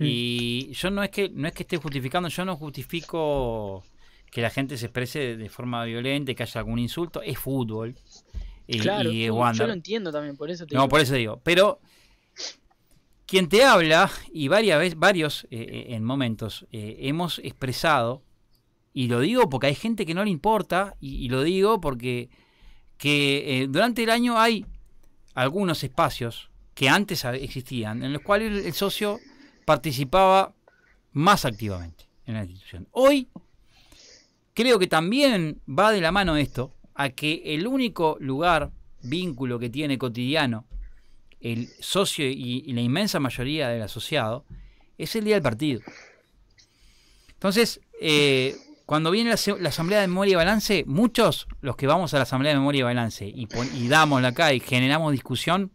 Y yo no es que no es que esté justificando, yo no justifico que la gente se exprese de forma violenta, que haya algún insulto, es fútbol. Y, claro, yo lo entiendo también, por eso te No, digo. por eso digo, pero quien te habla, y varias varios eh, en momentos hemos expresado y lo digo porque hay gente que no le importa, y, lo digo porque que eh, durante el año hay algunos espacios que antes existían, en los cuales el, socio participaba más activamente en la institución. Hoy creo que también va de la mano esto a que el único lugar, vínculo que tiene cotidiano el socio y, la inmensa mayoría del asociado es el día del partido. Entonces, eh, cuando viene la, Asamblea de Memoria y Balance, muchos, los que vamos a la Asamblea de Memoria y Balance y, damos la acá y generamos discusión,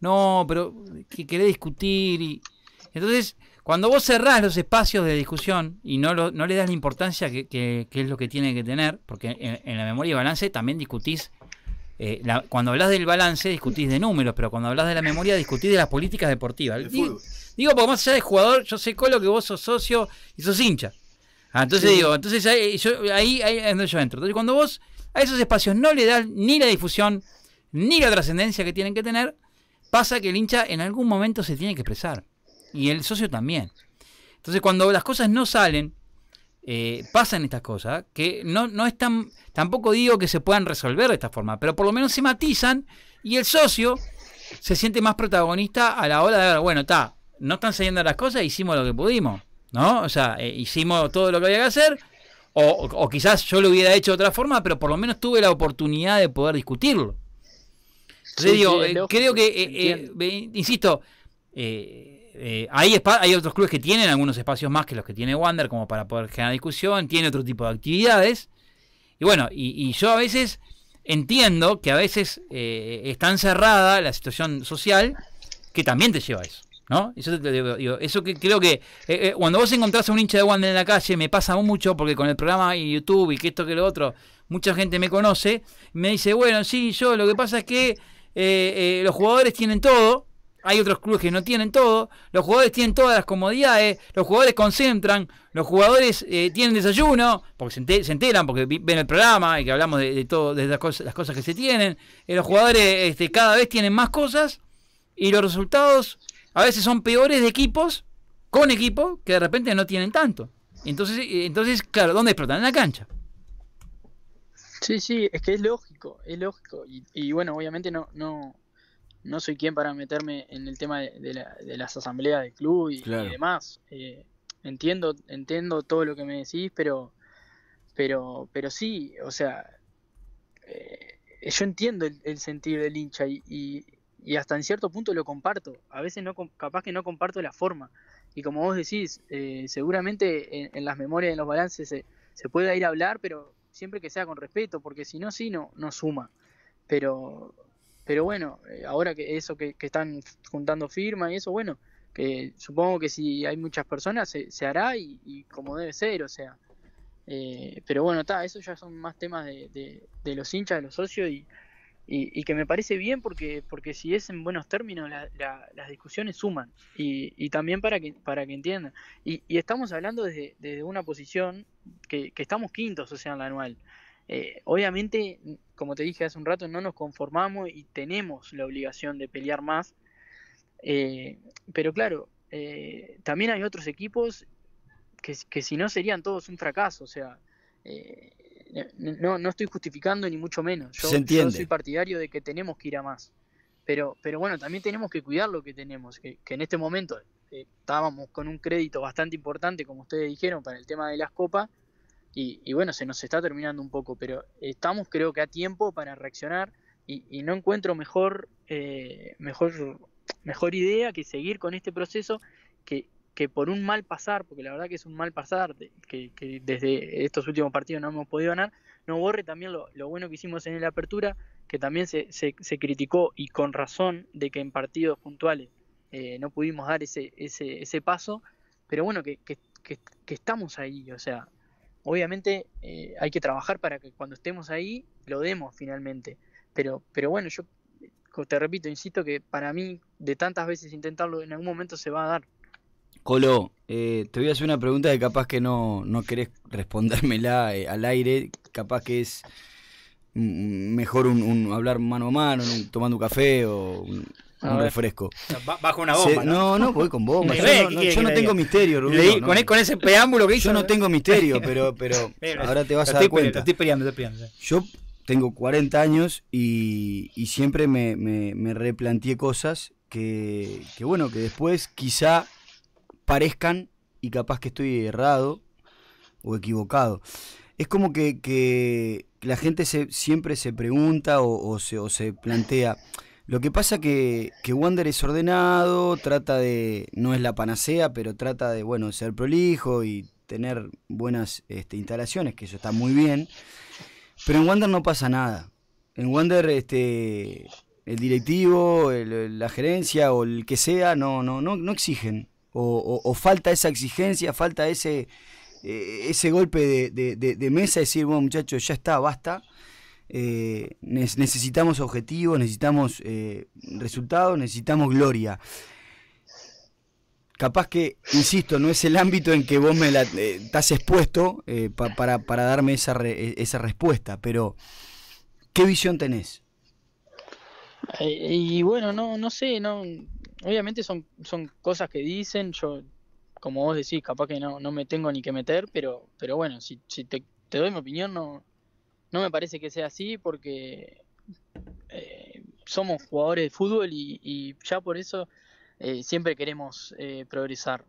no, pero que querés discutir. Y... Entonces, cuando vos cerrás los espacios de discusión y no, no le das la importancia que, es lo que tiene que tener, porque en, la memoria y balance también discutís, eh, cuando hablas del balance discutís de números, pero cuando hablas de la memoria discutís de las políticas deportivas. Digo, digo, porque más allá de jugador, yo sé, Colo, que vos sos socio y sos hincha. Ah, entonces digo, entonces ahí, ahí, ahí, es donde yo entro. Entonces cuando vos a esos espacios no le das ni la difusión, ni la trascendencia que tienen que tener, pasa que el hincha en algún momento se tiene que expresar. Y el socio también. Entonces cuando las cosas no salen, eh, pasan estas cosas, que no, no están, tampoco digo que se puedan resolver de esta forma, pero por lo menos se matizan y el socio se siente más protagonista a la hora de bueno, está, no están saliendo las cosas, hicimos lo que pudimos. ¿no? O sea, eh, hicimos todo lo que había que hacer, o, o, quizás yo lo hubiera hecho de otra forma, pero por lo menos tuve la oportunidad de poder discutirlo. creo que, insisto, eh, eh hay, hay otros clubes que tienen algunos espacios más que los que tiene Wander, como para poder generar discusión, tiene otro tipo de actividades. Y bueno, y, yo a veces entiendo que a veces eh, es cerrada la situación social que también te lleva a eso. ¿No? eso que creo que eh, eh, cuando vos encontrás a un hincha de Wander en la calle, me pasa mucho porque con el programa y YouTube y que esto que lo otro, mucha gente me conoce, me dice, bueno, sí, yo lo que pasa es que eh, los jugadores tienen todo, hay otros clubes que no tienen todo, los jugadores tienen todas las comodidades, los jugadores concentran, los jugadores tienen desayuno, porque se, enteran, porque ven el programa y que hablamos de, todo, de las cosas, las cosas que se tienen, los jugadores este, cada vez tienen más cosas y los resultados a veces son peores de equipos con equipo que de repente no tienen tanto. Entonces, eh, entonces claro, ¿dónde explotan? En la cancha. Sí, sí, es que es lógico, es lógico. Y, bueno, obviamente no, no, no soy quien para meterme en el tema de, las asambleas de club y, demás. Eh, entiendo, entiendo todo lo que me decís, pero, pero, pero sí, o sea, eh, yo entiendo el, sentido del hincha y, y hasta en cierto punto lo comparto. A veces no capaz que no comparto la forma. Y como vos decís, eh, seguramente en, las memorias, en los balances, se, se pueda ir a hablar, pero siempre que sea con respeto, porque si no, sí, no, no suma. Pero, pero bueno, eh, ahora que eso que, están juntando firma y eso, bueno, que supongo que si hay muchas personas se, se hará y, como debe ser, o sea. Eh, pero bueno, está, eso ya son más temas de, de, de los hinchas, de los socios y, y, que me parece bien porque, porque si es en buenos términos, las discusiones suman y, también para que, para que entiendan. Y, estamos hablando desde, una posición que, que, estamos quintos, o sea, en la anual. Eh, obviamente, como te dije hace un rato, no nos conformamos y tenemos la obligación de pelear más. Eh, pero claro, eh, también hay otros equipos que, que si no serían todos un fracaso, o sea, eh, no, no estoy justificando ni mucho menos. Yo, soy partidario de que tenemos que ir a más. Pero, pero bueno, también tenemos que cuidar lo que tenemos, que, en este momento eh, estábamos con un crédito bastante importante, como ustedes dijeron, para el tema de las copas, y, bueno, se nos está terminando un poco, pero estamos creo que a tiempo para reaccionar y, no encuentro mejor, eh, mejor, mejor idea que seguir con este proceso que, que por un mal pasar, porque la verdad que es un mal pasar, que, que desde estos últimos partidos no hemos podido ganar, no borre también lo, bueno que hicimos en la apertura, que también se, se, criticó y con razón de que en partidos puntuales eh, no pudimos dar ese, ese, ese paso, pero bueno, que, estamos ahí, o sea, obviamente eh, hay que trabajar para que cuando estemos ahí lo demos finalmente, pero, pero bueno, yo te repito, insisto que para mí de tantas veces intentarlo en algún momento se va a dar. Colo, eh, te voy a hacer una pregunta que capaz que no, querés respondérmela eh, al aire, capaz que es mejor un, hablar mano a mano, tomando un café o un, refresco. Bajo una bomba. no, no, voy con bomba. yo no, tengo misterio, Rubén. Con, ese preámbulo que hizo. Yo no ¿eh? tengo misterio, pero, pero ahora te vas a dar cuenta. Estoy peleando, estoy peleando. Yo tengo 40 años y, siempre me, me, replanteé cosas que, bueno, que después quizá parezcan, y capaz que estoy errado o equivocado. Es como que, que la gente se, siempre se pregunta o, se, o, se, plantea. Lo que pasa que, que Wander es ordenado, trata de, no es la panacea, pero trata de, bueno, ser prolijo y tener buenas este, instalaciones, que eso está muy bien. Pero en Wander no pasa nada. En Wander, este, el directivo, la gerencia o el que sea, no, no, no, no exigen o, falta esa exigencia, falta ese, eh, ese golpe de, mesa, decir, bueno muchachos, ya está, basta. Eh, necesitamos objetivos, necesitamos eh, resultados, necesitamos gloria. Capaz que, insisto, no es el ámbito en que vos me la, estás expuesto para, darme esa, e-, esa respuesta, pero ¿qué visión tenés? Y, bueno, no, no sé, no, obviamente son, son cosas que dicen, yo, como vos decís, capaz que no, me tengo ni que meter, pero, pero bueno, si, si te, doy mi opinión, no, no me parece que sea así porque eh, somos jugadores de fútbol y, ya por eso eh, siempre queremos eh, progresar.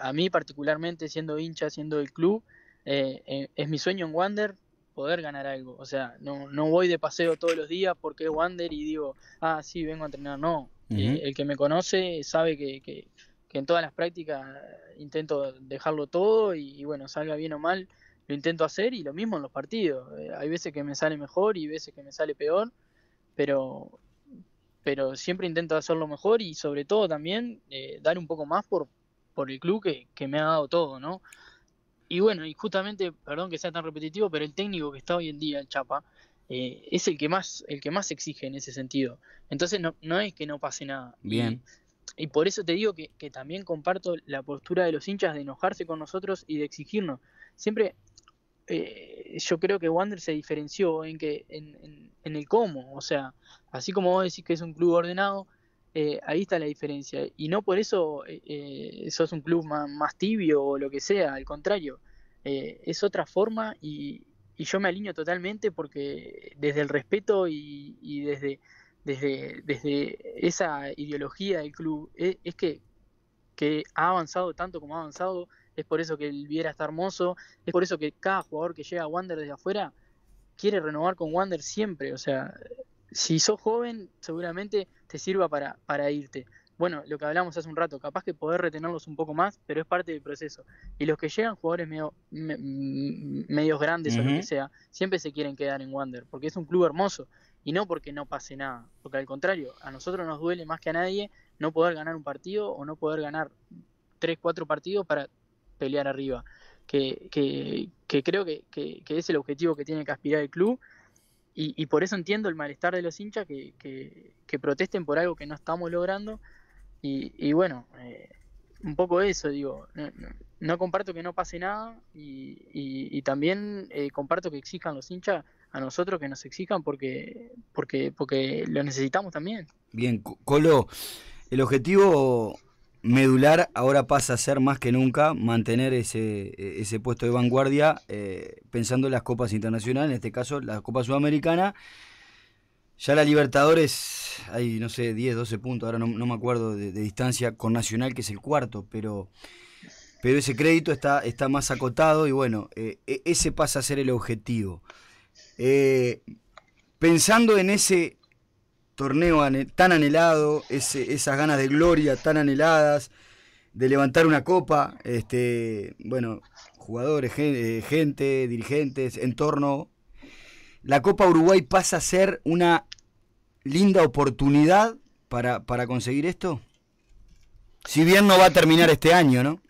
a mí particularmente, siendo hincha, siendo del club, es mi sueño en Wander poder ganar algo. O sea, no, voy de paseo todos los días porque es Wander y digo, ah, sí, vengo a entrenar. No, eh, el que me conoce sabe que, en todas las prácticas eh, intento dejarlo todo y, bueno, salga bien o mal, lo intento hacer y lo mismo en los partidos. Eh, hay veces que me sale mejor y veces que me sale peor, pero pero siempre intento hacerlo mejor y sobre todo también dar un poco más por, el club que, que, me ha dado todo, ¿no? Y bueno, y justamente, perdón que sea tan repetitivo, pero el técnico que está hoy en día, el Chapa, eh, es el que más, el que más exige en ese sentido. Entonces no, no es que no pase nada. Bien. Y, por eso te digo que, también comparto la postura de los hinchas de enojarse con nosotros y de exigirnos. Siempre eh, yo creo que Wander se diferenció en que en, en, en el cómo. O sea, así como vos decís que es un club ordenado, eh, ahí está la diferencia. Y no por eso eh, eh, sos un club más, tibio o lo que sea, al contrario. es otra forma y, yo me alineo totalmente porque desde el respeto y, desde, desde, desde esa ideología del club, e-, es, que, que ha avanzado tanto como ha avanzado, es por eso que el Viera está hermoso, es por eso que cada jugador que llega a Wander desde afuera quiere renovar con Wander siempre. O sea, si sos joven, seguramente te sirva para, irte. Bueno, lo que hablamos hace un rato, capaz que poder retenerlos un poco más, pero es parte del proceso. Y los que llegan, jugadores medio, mm, medios grandes o lo que sea, siempre se quieren quedar en Wander, porque es un club hermoso. Y no porque no pase nada, porque al contrario, a nosotros nos duele más que a nadie no poder ganar un partido o no poder ganar tres, cuatro partidos para pelear arriba. Que, creo que, es el objetivo que tiene que aspirar el club y, por eso entiendo el malestar de los hinchas que, protesten por algo que no estamos logrando. Y, y bueno, eh, un poco eso, digo, no, comparto que no pase nada y, y también eh, comparto que exijan los hinchas a nosotros que nos exijan porque, porque, porque lo necesitamos también. Bien, Colo, el objetivo medular ahora pasa a ser más que nunca mantener ese, e, puesto de vanguardia eh, pensando en las copas internacionales, en este caso la Copa Sudamericana. Ya la Libertadores, hay no sé, 10, 12 puntos, ahora no, me acuerdo de, distancia con Nacional, que es el cuarto, pero, pero ese crédito está, está más acotado y bueno, eh, e, ese pasa a ser el objetivo. Eh, pensando en ese torneo tan anhelado, esas ganas de gloria tan anheladas, de levantar una copa, este, bueno, jugadores, eh, gente, dirigentes, entorno. La Copa Uruguay pasa a ser una linda oportunidad para, para conseguir esto. Si bien no va a terminar este año, ¿no?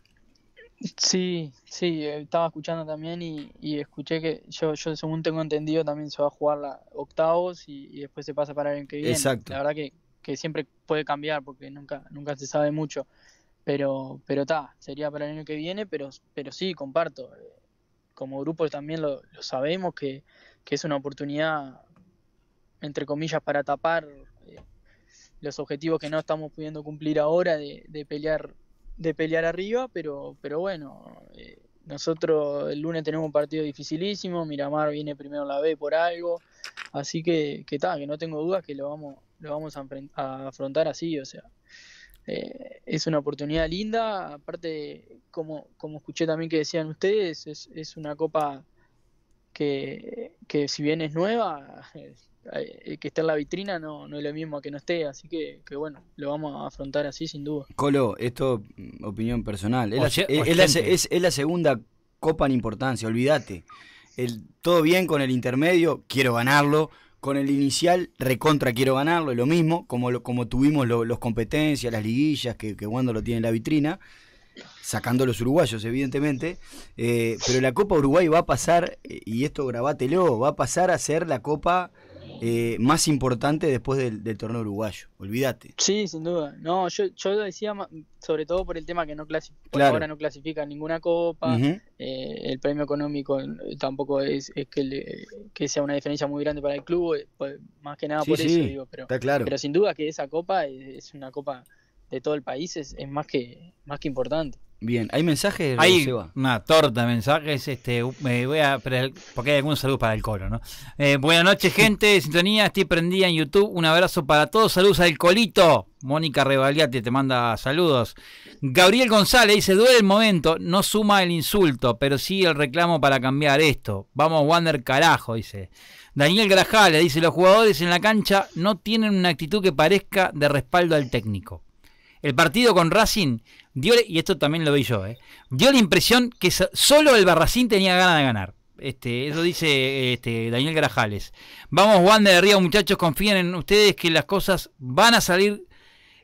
Sí, sí, eh, estaba escuchando también y, escuché que yo, yo según tengo entendido también se va a jugar la octavos y, después se pasa para el año que viene. Exacto. La verdad que, siempre puede cambiar porque nunca, nunca se sabe mucho. Pero, pero está, sería para el año que viene, pero, pero sí, comparto. Eh, como grupo también lo, sabemos que, que, es una oportunidad, entre comillas, para tapar eh, los objetivos que no estamos pudiendo cumplir ahora de, de pelear de pelear arriba, pero, pero bueno, eh, nosotros el lunes tenemos un partido dificilísimo, Miramar viene primero en la B por algo, así que, que tal, que no tengo dudas que lo vamos, lo vamos a, afrontar así, o sea, eh, es una oportunidad linda, aparte, como, como escuché también que decían ustedes, es, es una copa que, que si bien es nueva, Eh, que esté en la vitrina no, no es lo mismo que no esté, así que, bueno, lo vamos a afrontar así sin duda. Colo, esto mm, opinión personal, es, la, segunda copa en importancia, olvídate. El, todo bien con el intermedio, quiero ganarlo, con el inicial, recontra quiero ganarlo, es lo mismo, como, como tuvimos las los competencias, las liguillas, que, cuando lo tiene la vitrina, sacando los uruguayos, evidentemente, eh, pero la Copa Uruguay va a pasar, eh, y esto grabatelo, va a pasar a ser la Copa eh, más importante después del, torneo uruguayo, olvídate. Sí, sin duda. No, yo, yo lo decía sobre todo por el tema que no clasifica, ahora no clasifica ninguna copa, eh, el premio económico tampoco es, que, que, sea una diferencia muy grande para el club, eh, más que nada por eso digo, pero, pero sin duda que esa copa es, una copa de todo el país, es, es más que más que importante. Bien, ¿hay mensajes? Hay una torta de mensajes. Este, me voy a, porque hay algún saludos para el coro, ¿no? Eh, buenas noches, gente sintonía. Estoy prendida en YouTube. Un abrazo para todos. Saludos al colito. Mónica Revaliate te manda saludos. Gabriel González dice: Duele el momento. No suma el insulto, pero sí el reclamo para cambiar esto. Vamos, Wander, carajo, dice. Daniel Grajales dice: Los jugadores en la cancha no tienen una actitud que parezca de respaldo al técnico. El partido con Racing dio, y esto también lo vi yo, eh, dio la impresión que solo el Barracín tenía ganas de ganar. Este, eso dice este, Daniel Grajales. Vamos, Wanda de Río, muchachos, confíen en ustedes que las cosas van a salir.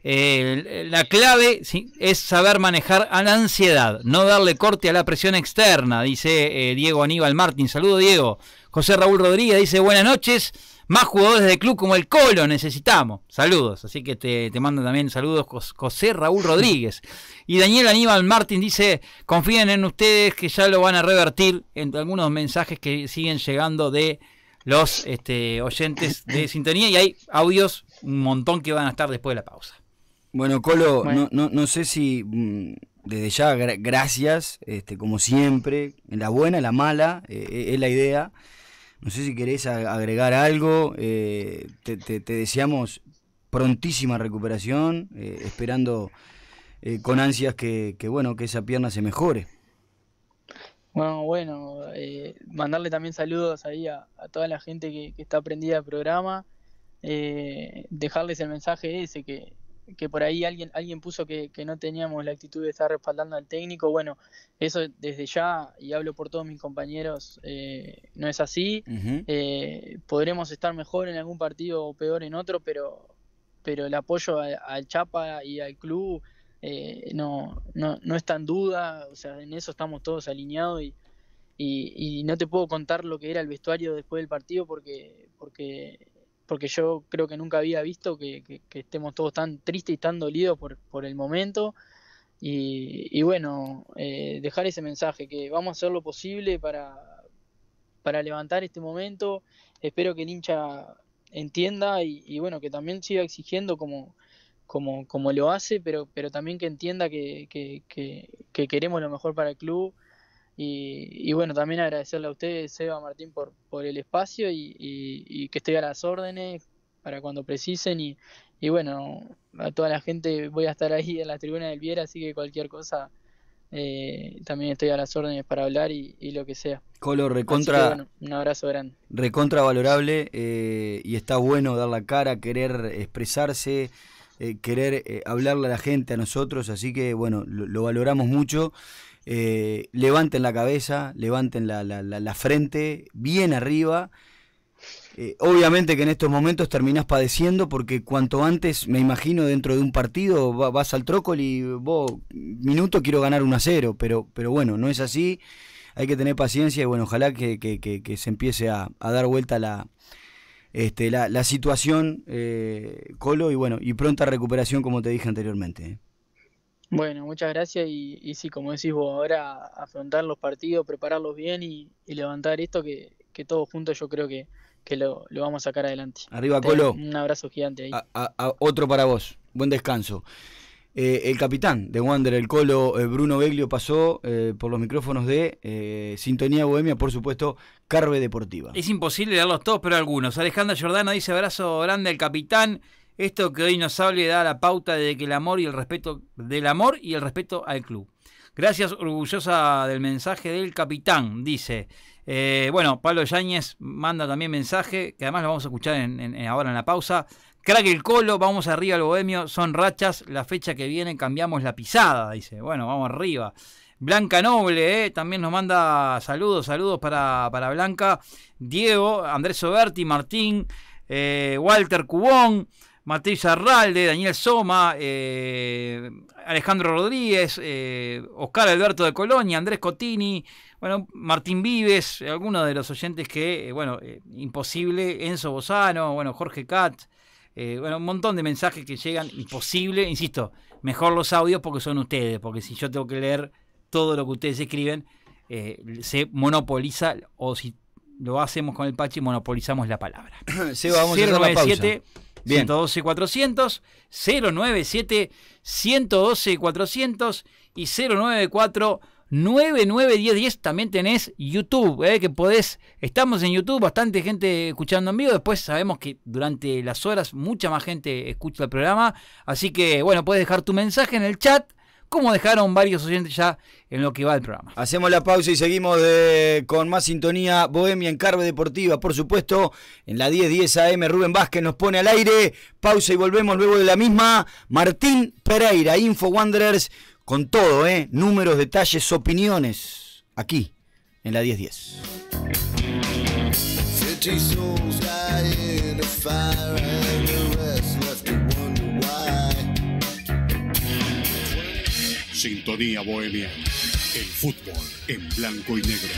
Eh, la clave es saber manejar a la ansiedad, no darle corte a la presión externa, dice eh, Diego Aníbal Martín. Saludo, Diego. José Raúl Rodríguez dice buenas noches. Más jugadores de club como el Colo necesitamos. Saludos. Así que te, te mando también saludos José Raúl Rodríguez. Y Daniel Aníbal Martín dice, confíen en ustedes que ya lo van a revertir en algunos mensajes que siguen llegando de los este, oyentes de sintonía y hay audios un montón que van a estar después de la pausa. Bueno, Colo, No, no, no, sé si mm, desde ya gracias, este, como siempre, en la buena, la mala, eh, eh, es la idea. No sé si querés agregar algo. Eh, te, deseamos prontísima recuperación, eh, esperando eh, con ansias que, bueno, que esa pierna se mejore. Bueno, bueno, mandarle también saludos ahí a, toda la gente que, está aprendida al programa. dejarles el mensaje ese que, que por ahí alguien, alguien puso que, no teníamos la actitud de estar respaldando al técnico. Bueno, eso desde ya, y hablo por todos mis compañeros, eh, no es así. Eh, podremos estar mejor en algún partido o peor en otro, pero, pero el apoyo al Chapa y al club eh, no, no, no está en duda. O sea, en eso estamos todos alineados y, y, y, no te puedo contar lo que era el vestuario después del partido porque, porque porque yo creo que nunca había visto que, estemos todos tan tristes y tan dolidos por, el momento. Y, bueno, eh, dejar ese mensaje, que vamos a hacer lo posible para, levantar este momento. Espero que el hincha entienda y, bueno, que también siga exigiendo como, lo hace, pero, también que entienda que queremos lo mejor para el club y, bueno, también agradecerle a ustedes Seba Martín, por, por el espacio y, que esté a las órdenes para cuando precisen. Y, bueno, a toda la gente voy a estar ahí en la tribuna del Viera, así que cualquier cosa eh, también estoy a las órdenes para hablar y, lo que sea. Colo, recontra. un abrazo grande. Recontra valorable eh, y está bueno dar la cara, querer expresarse, eh, querer hablarle a la gente, a nosotros, así que bueno, lo valoramos mucho. Eh, levanten la cabeza, levanten la, frente, bien arriba. Eh, obviamente que en estos momentos terminás padeciendo porque cuanto antes, me imagino, dentro de un partido vas al trócoli, vos, minuto quiero ganar un a 0, pero, pero bueno, no es así, hay que tener paciencia y bueno, ojalá que, se empiece a, dar vuelta la, este, situación, eh, Colo, y bueno, y pronta recuperación como te dije anteriormente. Bueno, muchas gracias y, sí, como decís vos, ahora afrontar los partidos, prepararlos bien y, levantar esto que, que todos juntos yo creo que, lo, vamos a sacar adelante. Arriba, Colo. Un abrazo gigante ahí. A, otro para vos. Buen descanso. Eh, el capitán de Wander, el Colo, eh, Bruno Beglio, pasó eh, por los micrófonos de Sintonía Bohemia, por supuesto, Carve Deportiva. Es imposible darlos todos, pero algunos. Alejandra Jordana dice abrazo grande al capitán. Esto que hoy nos sale da la pauta de que el amor y el respeto del amor y el respeto al club. Gracias, orgullosa del mensaje del capitán, dice. Eh, bueno, Pablo Yáñez manda también mensaje, que además lo vamos a escuchar ahora en la pausa. Crack el colo, vamos arriba al bohemio, son rachas, la fecha que viene cambiamos la pisada, dice. Bueno, vamos arriba. Blanca Noble, eh, también nos manda saludos, saludos para, Blanca. Diego, Andrés Soberti, Martín, eh, Walter Cubón. Matriz Arralde, Daniel Soma, eh, Alejandro Rodríguez, eh, Oscar Alberto de Colonia, Andrés Cotini, bueno, Martín Vives, algunos de los oyentes que, eh, bueno, imposible, Enzo Bozano, bueno, Jorge Cat, bueno, un montón de mensajes que llegan, imposible, insisto, mejor los audios porque son ustedes, porque si yo tengo que leer todo lo que ustedes escriben, se monopoliza o si lo hacemos con el Pachi, monopolizamos la palabra. Sí, vamos la 112 400 097 112 400 y 094 991010 también tenés YouTube, eh, que podés, estamos en YouTube, bastante gente escuchando en vivo, después sabemos que durante las horas mucha más gente escucha el programa, así que bueno, puedes dejar tu mensaje en el chat como dejaron varios oyentes ya en lo que va el programa. Hacemos la pausa y seguimos con más sintonía Bohemia en Carve Deportiva, por supuesto, en la 1010 -10 AM Rubén Vázquez nos pone al aire, pausa y volvemos luego de la misma, Martín Pereira, Info Wanderers, con todo, ¿eh? números, detalles, opiniones, aquí, en la 1010. -10. Sintonía Bohemia. El fútbol en blanco y negro.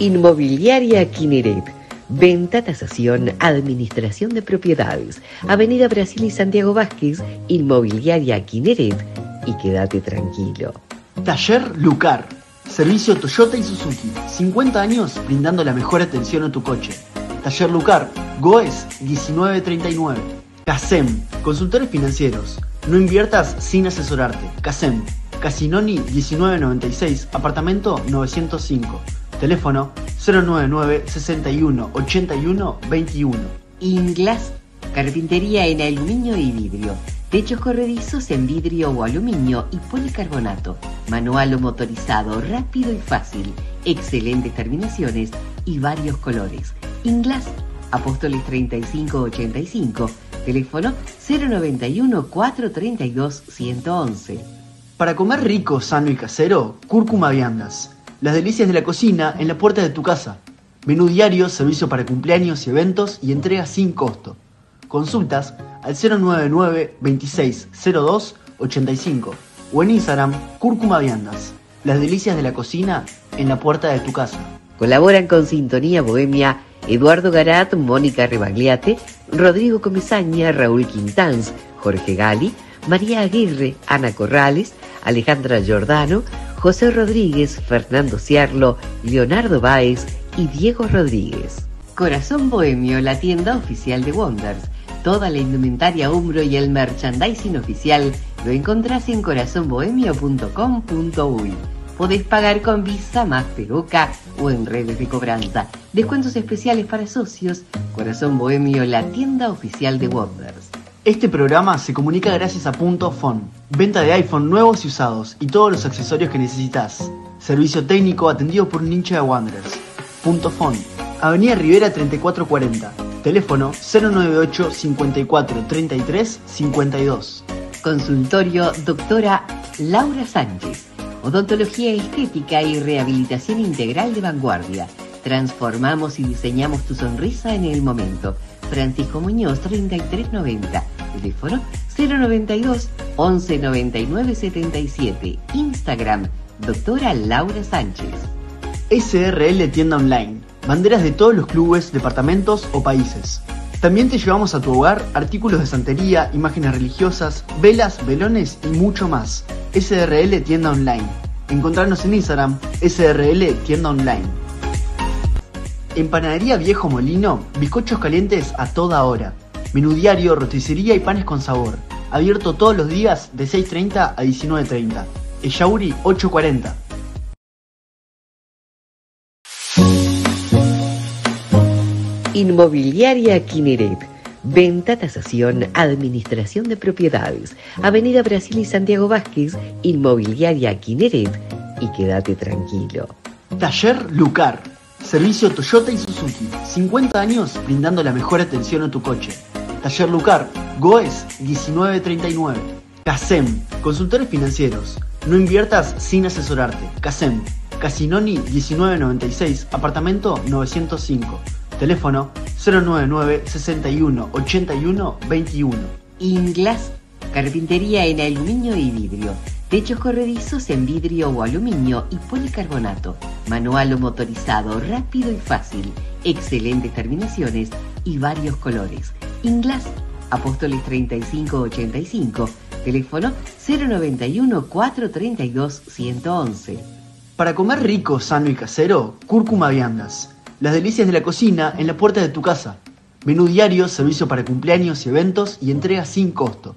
Inmobiliaria Kineret. Venta, tasación, administración de propiedades. Avenida Brasil y Santiago Vázquez, Inmobiliaria Kineret. Y quédate tranquilo. Taller Lucar. Servicio Toyota y Suzuki. 50 años brindando la mejor atención a tu coche. Taller Lucar Goes 1939. CASEM, consultores financieros. No inviertas sin asesorarte. CASEM, Casinoni 1996, apartamento 905. Teléfono 099 61 81 21. Inglas, carpintería en aluminio y vidrio. Techos corredizos en vidrio o aluminio y policarbonato. Manual o motorizado, rápido y fácil. Excelentes terminaciones y varios colores. Inglas Apóstoles 3585, teléfono 091-432-111. Para comer rico, sano y casero, Cúrcuma Viandas. Las delicias de la cocina en la puerta de tu casa. Menú diario, servicio para cumpleaños y eventos y entrega sin costo. Consultas al 099 2602 85 o en Instagram Cúrcuma Viandas. Las delicias de la cocina en la puerta de tu casa. Colaboran con Sintonía Bohemia Eduardo Garat, Mónica Rebagliate, Rodrigo Comesaña, Raúl Quintanz, Jorge Gali, María Aguirre, Ana Corrales, Alejandra Giordano, José Rodríguez, Fernando Ciarlo, Leonardo Báez y Diego Rodríguez. Corazón Bohemio, la tienda oficial de Wonders. Toda la indumentaria Umbro y el merchandising oficial lo encontrás en corazonbohemio.com.uy. Podés pagar con Visa, más peruca o en redes de cobranza. Descuentos especiales para socios. Corazón Bohemio, la tienda oficial de Wonders. Este programa se comunica gracias a Punto Fon. Venta de iPhone nuevos y usados y todos los accesorios que necesitas. Servicio técnico atendido por un hincha de Wanderers. Punto Fon. Avenida Rivera 3440. Teléfono 098 54 33 52. Consultorio doctora Laura Sánchez Odontología estética y rehabilitación integral de vanguardia. Transformamos y diseñamos tu sonrisa en el momento. Francisco Muñoz 3390. Teléfono 092 119977 Instagram Doctora Laura Sánchez. SRL Tienda Online. Banderas de todos los clubes, departamentos o países. También te llevamos a tu hogar artículos de santería, imágenes religiosas, velas, velones y mucho más. SRL Tienda Online. Encontrarnos en Instagram, SRL Tienda Online. Empanadería Viejo Molino, bizcochos calientes a toda hora. Menú diario, roticería y panes con sabor. Abierto todos los días de 6.30 a 19.30. Eyauri 840. Inmobiliaria Kineret. Venta, tasación, administración de propiedades. Avenida Brasil y Santiago Vázquez, Inmobiliaria Kineret. Y quédate tranquilo. Taller Lucar. Servicio Toyota y Suzuki. 50 años brindando la mejor atención a tu coche. Taller Lucar. Goes 1939. CASEM. Consultores financieros. No inviertas sin asesorarte. CASEM. Casinoni 1996, apartamento 905. Teléfono 099 61 81 21. Inglas, carpintería en aluminio y vidrio. Techos corredizos en vidrio o aluminio y policarbonato. Manual o motorizado, rápido y fácil. Excelentes terminaciones y varios colores. Inglas, Apóstoles 3585, teléfono 091 432 111. Para comer rico, sano y casero, Cúrcuma Viandas las delicias de la cocina en la puerta de tu casa. Menú diario, servicio para cumpleaños y eventos y entrega sin costo.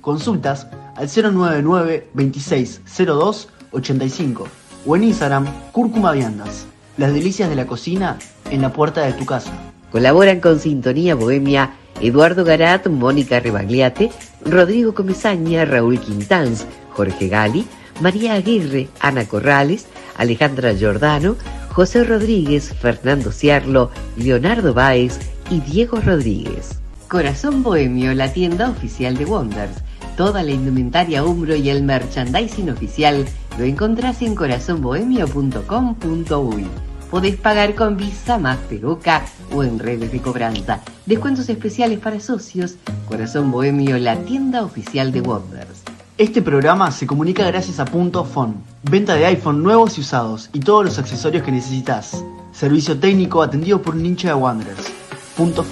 Consultas al 099 2602 85 o en Instagram Cúrcuma Viandas. Las delicias de la cocina en la puerta de tu casa. Colaboran con Sintonía Bohemia Eduardo Garat, Mónica Rebagliate, Rodrigo Comesaña, Raúl Quintanz, Jorge Gali, María Aguirre, Ana Corrales, Alejandra Giordano, José Rodríguez, Fernando Ciarlo, Leonardo Báez y Diego Rodríguez. Corazón Bohemio, la tienda oficial de Wonders. Toda la indumentaria Umbro y el merchandising oficial lo encontrás en corazonbohemio.com.uy. Podés pagar con Visa, peruca o en redes de cobranza. Descuentos especiales para socios. Corazón Bohemio, la tienda oficial de Wonders. Este programa se comunica gracias a Punto Fon, venta de iPhone nuevos y usados y todos los accesorios que necesitas. Servicio técnico atendido por un hincha de Wanderers. Punto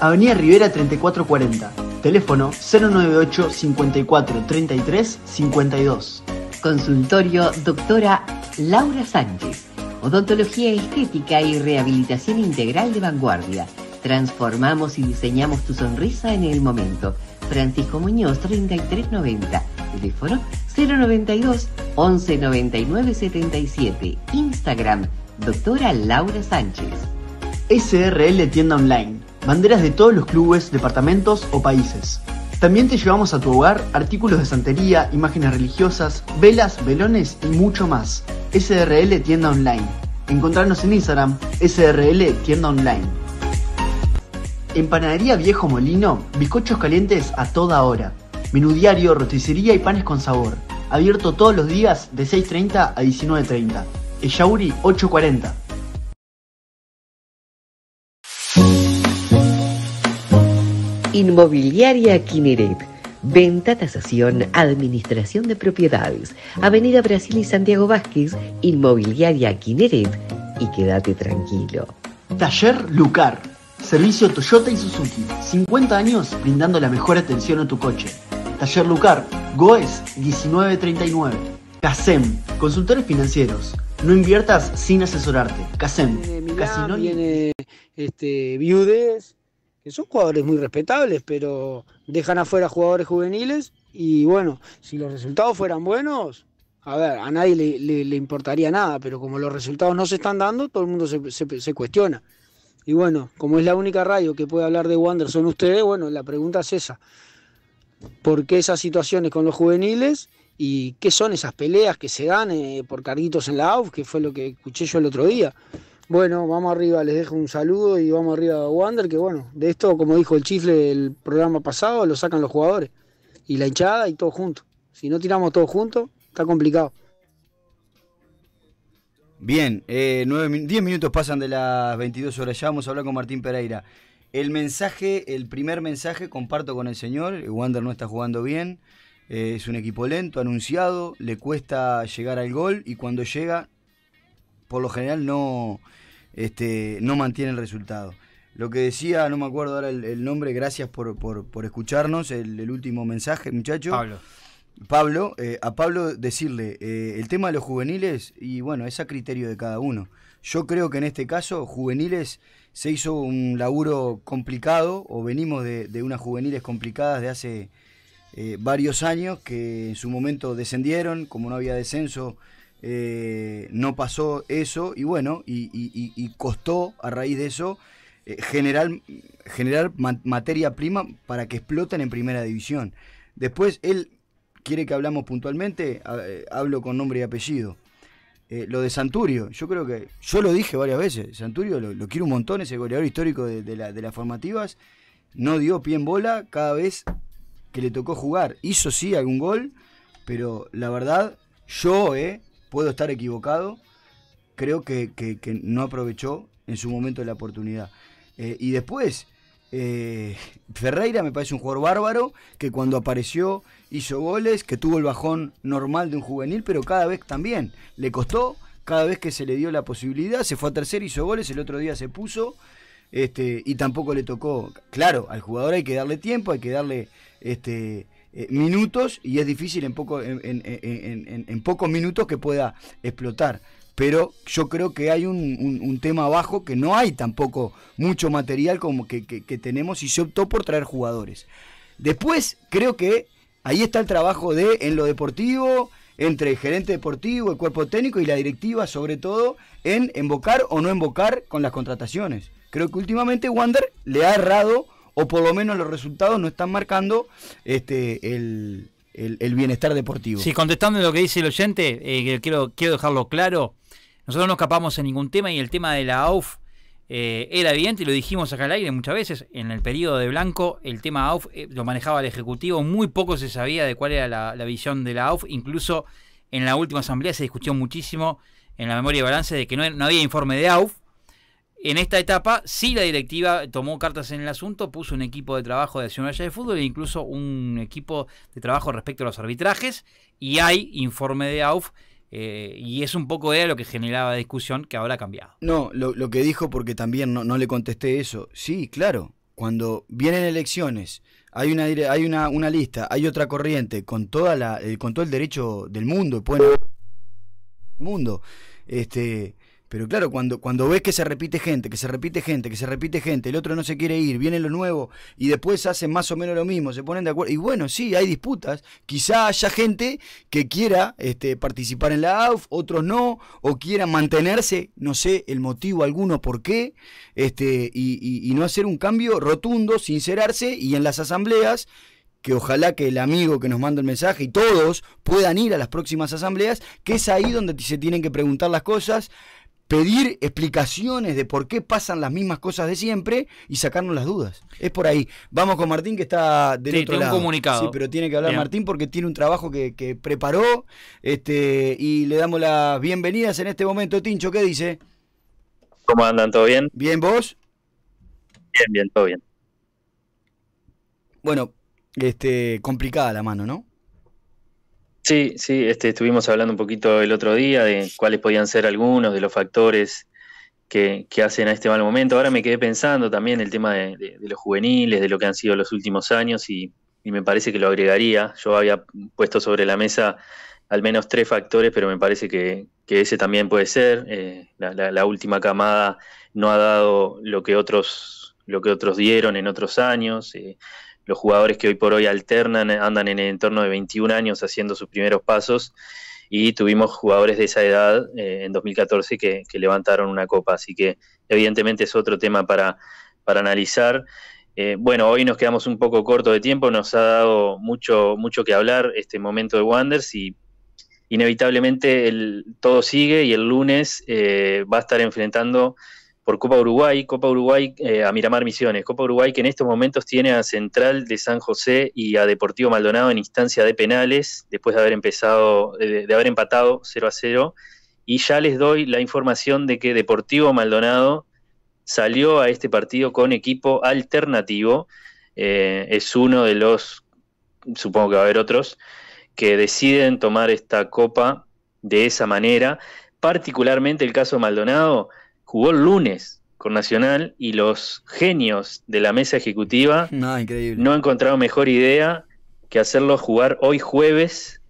Avenida Rivera 3440, teléfono 098 54 33 52. Consultorio doctora Laura Sánchez, odontología estética y rehabilitación integral de vanguardia. Transformamos y diseñamos tu sonrisa en el momento. Francisco Muñoz 3390 teléfono 092 11 77. Instagram, doctora Laura Sánchez. SRL Tienda Online. Banderas de todos los clubes, departamentos o países. También te llevamos a tu hogar artículos de santería, imágenes religiosas, velas, velones y mucho más. SRL Tienda Online. Encontrarnos en Instagram, SRL Tienda Online. Empanadería Panadería Viejo Molino, bizcochos calientes a toda hora Menú diario, roticería y panes con sabor. Abierto todos los días de 6.30 a 19.30. Eyauri 840. Inmobiliaria Kineret. Venta, tasación, administración de propiedades. Avenida Brasil y Santiago Vázquez, Inmobiliaria Kineret. Y quédate tranquilo. Taller Lucar. Servicio Toyota y Suzuki. 50 años brindando la mejor atención a tu coche. Taller Lucar, Goes 1939. CASEM, consultores financieros. No inviertas sin asesorarte. CASEM, tiene este, Viudes, que son jugadores muy respetables, pero dejan afuera jugadores juveniles. Y bueno, si los resultados fueran buenos, a ver, a nadie le, importaría nada, pero como los resultados no se están dando, todo el mundo se, se, cuestiona. Y bueno, como es la única radio que puede hablar de Wander son ustedes, bueno, la pregunta es esa por qué esas situaciones con los juveniles y qué son esas peleas que se dan eh, por carguitos en la AUF, que fue lo que escuché yo el otro día. Bueno, vamos arriba, les dejo un saludo y vamos arriba a Wander, que bueno, de esto, como dijo el chifle el programa pasado, lo sacan los jugadores y la hinchada y todo junto Si no tiramos todo juntos, está complicado. Bien, eh, 10 minutos pasan de las 22 horas, ya vamos a hablar con Martín Pereira. El mensaje, el primer mensaje, comparto con el señor. Wander no está jugando bien. Eh, es un equipo lento, anunciado. Le cuesta llegar al gol. Y cuando llega, por lo general no, este, no mantiene el resultado. Lo que decía, no me acuerdo ahora el, nombre, gracias por, escucharnos, el, último mensaje, muchachos. Pablo. Pablo, eh, a Pablo decirle, eh, el tema de los juveniles, y bueno, es a criterio de cada uno. Yo creo que en este caso, juveniles se hizo un laburo complicado, o venimos de, unas juveniles complicadas de hace eh, varios años, que en su momento descendieron, como no había descenso, eh, no pasó eso, y bueno, y, costó a raíz de eso eh, generar, generar materia prima para que exploten en primera división. Después él quiere que hablamos puntualmente, hablo con nombre y apellido. Eh, lo de Santurio, yo creo que, yo lo dije varias veces, Santurio lo, quiero un montón, ese goleador histórico de, las formativas, no dio pie en bola cada vez que le tocó jugar, hizo sí algún gol, pero la verdad, yo eh, puedo estar equivocado, creo que, no aprovechó en su momento la oportunidad. Eh, y después, eh, Ferreira me parece un jugador bárbaro, que cuando apareció hizo goles, que tuvo el bajón normal de un juvenil, pero cada vez también le costó, cada vez que se le dio la posibilidad, se fue a tercer, hizo goles, el otro día se puso. Este, y tampoco le tocó, claro, al jugador hay que darle tiempo, hay que darle este, eh, minutos y es difícil en, poco, en, en, pocos minutos que pueda explotar pero yo creo que hay un, tema abajo que no hay tampoco mucho material como que, tenemos y se optó por traer jugadores. Después creo que ahí está el trabajo de en lo deportivo, entre el gerente deportivo, el cuerpo técnico y la directiva sobre todo en invocar o no invocar con las contrataciones. Creo que últimamente Wander le ha errado o por lo menos los resultados no están marcando este, el, bienestar deportivo. Sí, contestando lo que dice el oyente, eh, quiero, quiero dejarlo claro nosotros no escapamos en ningún tema y el tema de la AUF eh, era evidente y lo dijimos acá al aire muchas veces. En el periodo de Blanco, el tema AUF eh, lo manejaba el Ejecutivo, muy poco se sabía de cuál era la, visión de la AUF. Incluso en la última asamblea se discutió muchísimo en la memoria de balance de que no, había informe de AUF. En esta etapa, sí la directiva tomó cartas en el asunto, puso un equipo de trabajo de acción de fútbol e incluso un equipo de trabajo respecto a los arbitrajes y hay informe de AUF eh, y es un poco era lo que generaba discusión que ahora ha cambiado. No, lo, que dijo, porque también no, le contesté eso. Sí, claro, cuando vienen elecciones, hay una, hay una, lista, hay otra corriente, con, toda la, eh, con todo el derecho del mundo, pueden mundo. Este, pero claro, cuando, cuando ves que se repite gente, que se repite gente, que se repite gente, el otro no se quiere ir, viene lo nuevo y después hacen más o menos lo mismo, se ponen de acuerdo. Y bueno, sí, hay disputas. Quizá haya gente que quiera este, participar en la AUF, otros no, o quieran mantenerse, no sé el motivo alguno por qué, este, y, y no hacer un cambio rotundo, sincerarse y en las asambleas que ojalá que el amigo que nos manda el mensaje y todos puedan ir a las próximas asambleas, que es ahí donde se tienen que preguntar las cosas, pedir explicaciones de por qué pasan las mismas cosas de siempre y sacarnos las dudas. Es por ahí. Vamos con Martín que está del otro lado. un comunicado. Sí, pero tiene que hablar Martín porque tiene un trabajo que, que, preparó este, y le damos las bienvenidas en este momento. Tincho, ¿qué dice? ¿Cómo andan? ¿Todo bien? ¿Bien vos? Bien, bien, todo bien. Bueno, este, complicada la mano, ¿no? Sí, sí, este, estuvimos hablando un poquito el otro día de cuáles podían ser algunos de los factores que, hacen a este mal momento. Ahora me quedé pensando también el tema de, los juveniles, de lo que han sido los últimos años y, me parece que lo agregaría. Yo había puesto sobre la mesa al menos tres factores, pero me parece que, ese también puede ser. Eh, la, última camada no ha dado lo que otros lo que otros dieron en otros años. Eh, los jugadores que hoy por hoy alternan eh, andan en el entorno de 21 años haciendo sus primeros pasos y tuvimos jugadores de esa edad eh, en 2014 que, que, levantaron una copa, así que evidentemente es otro tema para, para analizar. Eh, bueno, hoy nos quedamos un poco corto de tiempo, nos ha dado mucho, mucho que hablar este momento de Wanderers y inevitablemente el, todo sigue y el lunes va a estar enfrentando por Copa Uruguay, Copa Uruguay eh, a Miramar Misiones, Copa Uruguay que en estos momentos tiene a Central de San José y a Deportivo Maldonado en instancia de penales, después de haber empezado, de, haber empatado 0 a 0. Y ya les doy la información de que Deportivo Maldonado salió a este partido con equipo alternativo. Eh, es uno de los, supongo que va a haber otros, que deciden tomar esta copa de esa manera. Particularmente el caso Maldonado jugó lunes con Nacional y los genios de la mesa ejecutiva no, han encontrado mejor idea que hacerlo jugar hoy jueves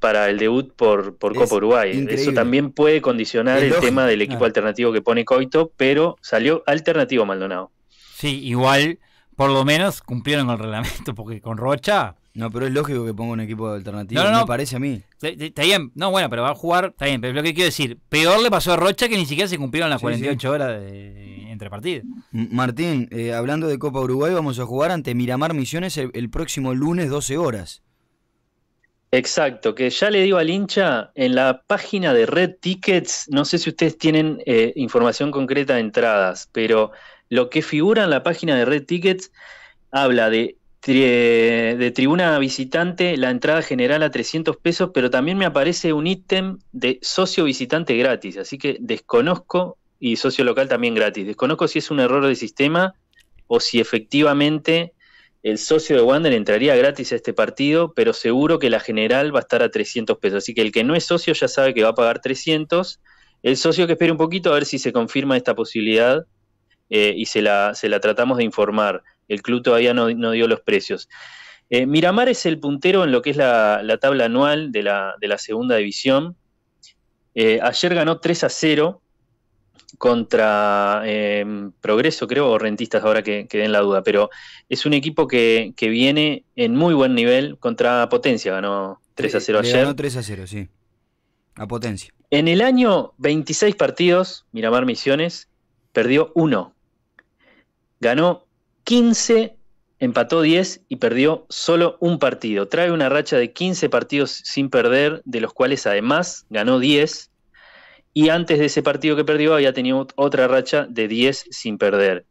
para el debut por, Copa Uruguay. Eso también puede condicionar el, tema del ah. equipo alternativo que pone Coito, pero salió alternativo Maldonado. Sí, igual, por lo menos cumplieron el reglamento, porque con Rocha no, pero es lógico que ponga un equipo alternativo, no, no, me parece a mí. Está bien, no, bueno, pero va a jugar, está bien, pero lo que quiero decir, peor le pasó a Rocha que ni siquiera se cumplieron las 48 horas de, entre partidos. Martín, eh, hablando de Copa Uruguay, vamos a jugar ante Miramar Misiones el, próximo lunes 12 horas. Exacto, que ya le digo al hincha, en la página de Red Tickets, no sé si ustedes tienen eh, información concreta de entradas, pero lo que figura en la página de Red Tickets habla de eh, de tribuna visitante la entrada general a 300 pesos, pero también me aparece un ítem de socio visitante gratis, así que desconozco, y socio local también gratis, desconozco si es un error de sistema o si efectivamente el socio de Wander entraría gratis a este partido, pero seguro que la general va a estar a 300 pesos. Así que el que no es socio ya sabe que va a pagar 300. El socio que espere un poquito a ver si se confirma esta posibilidad eh, y se la, se la tratamos de informar el club todavía no, dio los precios. Eh, Miramar es el puntero en lo que es la, tabla anual de la, segunda división. Eh, ayer ganó 3 a 0 contra em, Progreso, creo, o Rentistas, ahora que, den la duda, pero es un equipo que, viene en muy buen nivel contra Potencia, ganó 3 a 0 ayer. Ganó 3 a 0, sí, a Potencia. En el año 26 partidos, Miramar Misiones perdió uno, ganó 15, empató 10 y perdió solo un partido. Trae una racha de 15 partidos sin perder, de los cuales además ganó 10. Y antes de ese partido que perdió había tenido otra racha de 10 sin perder.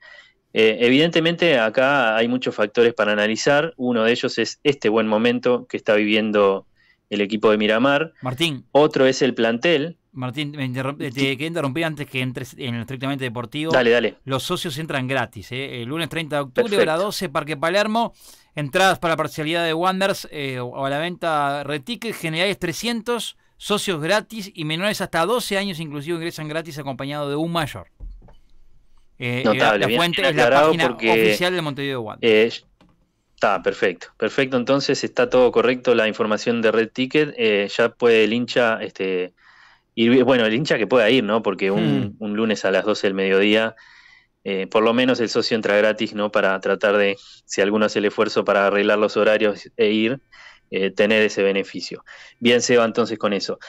Eh, evidentemente acá hay muchos factores para analizar. Uno de ellos es este buen momento que está viviendo el equipo de Miramar. Martín. Otro es el plantel. Martín, me eh, te interrumpir antes que entres en lo estrictamente deportivo. Dale, dale. Los socios entran gratis. Eh. El lunes 30 de octubre a las 12, Parque Palermo. Entradas para la parcialidad de Wanders eh, o a la venta Retique, generales 300, socios gratis y menores hasta 12 años inclusive ingresan gratis acompañado de un mayor. Notable, la fuente es la página oficial de Montevideo Wanderers. Está, perfecto. Perfecto, entonces está todo correcto la información de Red Ticket. Eh, ya puede el hincha, este, ir, bueno, el hincha que pueda ir, ¿no? Porque un, hmm. lunes a las 12 del mediodía, eh, por lo menos el socio entra gratis, ¿no? Para tratar de, si alguno hace el esfuerzo para arreglar los horarios e ir, eh, tener ese beneficio. Bien, se va entonces con eso.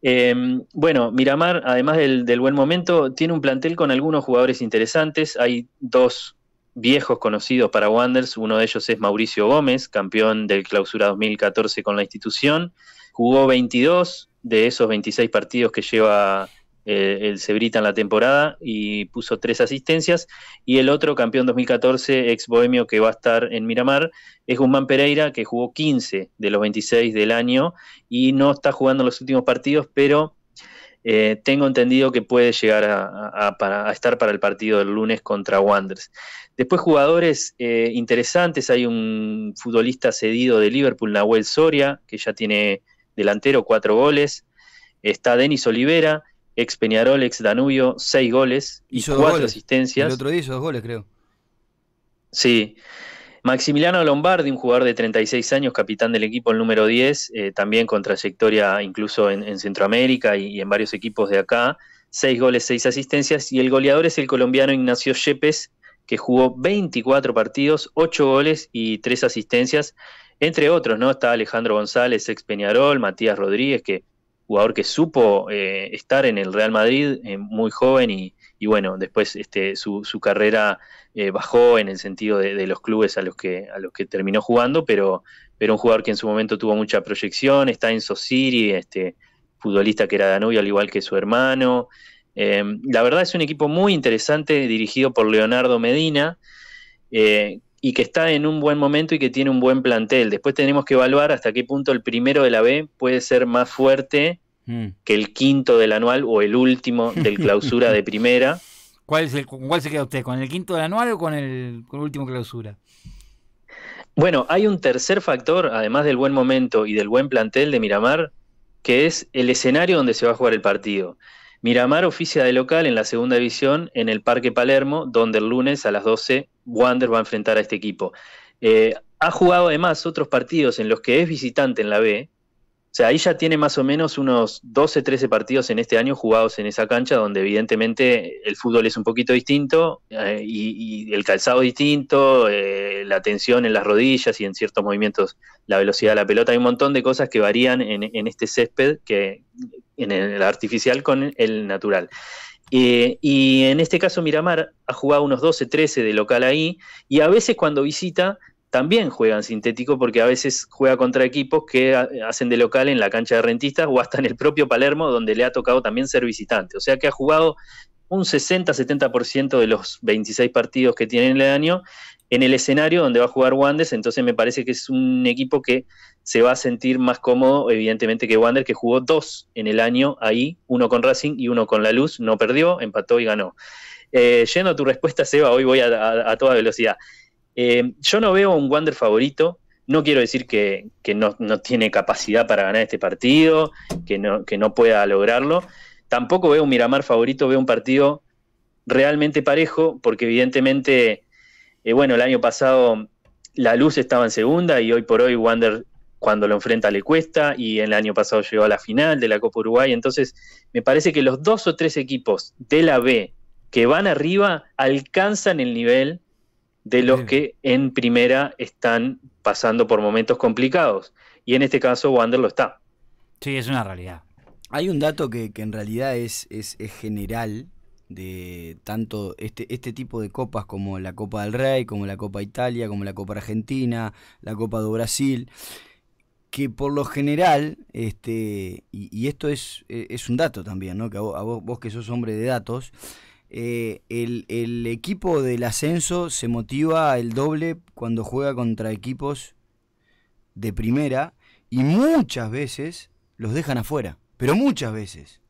Em, bueno, Miramar, además del, del, buen momento, tiene un plantel con algunos jugadores interesantes. Hay dos viejos conocidos para Wanders. Uno de ellos es Mauricio Gómez, campeón del Clausura 2014 con la institución. Jugó 22 de esos 26 partidos que lleva eh, el Cebrita en la temporada y puso tres asistencias. Y el otro campeón 2014, ex bohemio que va a estar en Miramar, es Guzmán Pereira, que jugó 15 de los 26 del año y no está jugando los últimos partidos, pero eh, tengo entendido que puede llegar a, a, estar para el partido del lunes contra Wanderers. Después jugadores eh, interesantes, hay un futbolista cedido de Liverpool, Nahuel Soria, que ya tiene delantero, cuatro goles. Está Denis Olivera, ex Peñarol, ex Danubio, seis goles y cuatro asistencias. El otro día hizo dos goles, creo. Sí. Maximiliano Lombardi, un jugador de 36 años, capitán del equipo, el número 10, eh, también con trayectoria incluso en, Centroamérica y, y, en varios equipos de acá. Seis goles, seis asistencias. Y el goleador es el colombiano Ignacio Yepes, que jugó 24 partidos, 8 goles y 3 asistencias, entre otros, ¿no? Está Alejandro González, ex Peñarol, Matías Rodríguez, que jugador que supo eh, estar en el Real Madrid eh, muy joven y, bueno, después este, su, carrera eh, bajó en el sentido de, los clubes a los que, a los que terminó jugando, pero, pero un jugador que en su momento tuvo mucha proyección, está en SoCiri, este futbolista que era Danubio al igual que su hermano, eh, la verdad es un equipo muy interesante dirigido por Leonardo Medina eh, y que está en un buen momento y que tiene un buen plantel. Después tenemos que evaluar hasta qué punto el primero de la B puede ser más fuerte mm. que el quinto del anual o el último del clausura de primera. ¿Cuál, es ¿Cuál se queda usted? ¿Con el quinto del anual o con el, con el último clausura? Bueno, hay un tercer factor, además del buen momento y del buen plantel de Miramar, que es el escenario donde se va a jugar el partido. Miramar oficia de local en la segunda división en el Parque Palermo, donde el lunes a las 12 Wander va a enfrentar a este equipo. Eh, ha jugado además otros partidos en los que es visitante en la B, o sea, ahí ya tiene más o menos unos 12, 13 partidos en este año jugados en esa cancha, donde evidentemente el fútbol es un poquito distinto eh, y, el calzado distinto, eh, la tensión en las rodillas y en ciertos movimientos, la velocidad de la pelota. Hay un montón de cosas que varían en, este césped, que, en el artificial con el natural. Eh, y en este caso Miramar ha jugado unos 12, 13 de local ahí y a veces cuando visita también juegan sintético porque a veces juega contra equipos que hacen de local en la cancha de rentistas o hasta en el propio Palermo donde le ha tocado también ser visitante. O sea que ha jugado un 60-70% de los 26 partidos que tiene en el año en el escenario donde va a jugar Wanders, entonces me parece que es un equipo que se va a sentir más cómodo, evidentemente, que Wander, que jugó dos en el año ahí, uno con Racing y uno con La Luz, no perdió, empató y ganó. Lleno eh, tu respuesta, Seba, hoy voy a toda velocidad. Eh, yo no veo un Wander favorito. No quiero decir que, no, tiene capacidad para ganar este partido, que no, que no pueda lograrlo. Tampoco veo un Miramar favorito, veo un partido realmente parejo, porque evidentemente, eh, bueno, el año pasado la luz estaba en segunda y hoy por hoy Wander cuando lo enfrenta le cuesta y el año pasado llegó a la final de la Copa Uruguay. Entonces, me parece que los dos o tres equipos de la B que van arriba alcanzan el nivel de los que en primera están pasando por momentos complicados. Y en este caso, Wander lo está. Sí, es una realidad. Hay un dato que, en realidad es, es, general de tanto este, este tipo de copas como la Copa del Rey, como la Copa Italia, como la Copa Argentina, la Copa do Brasil, que por lo general, este, y, esto es, e, es, un dato también, ¿no? que vos que sos hombre de datos, eh, el, el, equipo del ascenso se motiva el doble cuando juega contra equipos de primera y muchas veces los dejan afuera, pero muchas veces.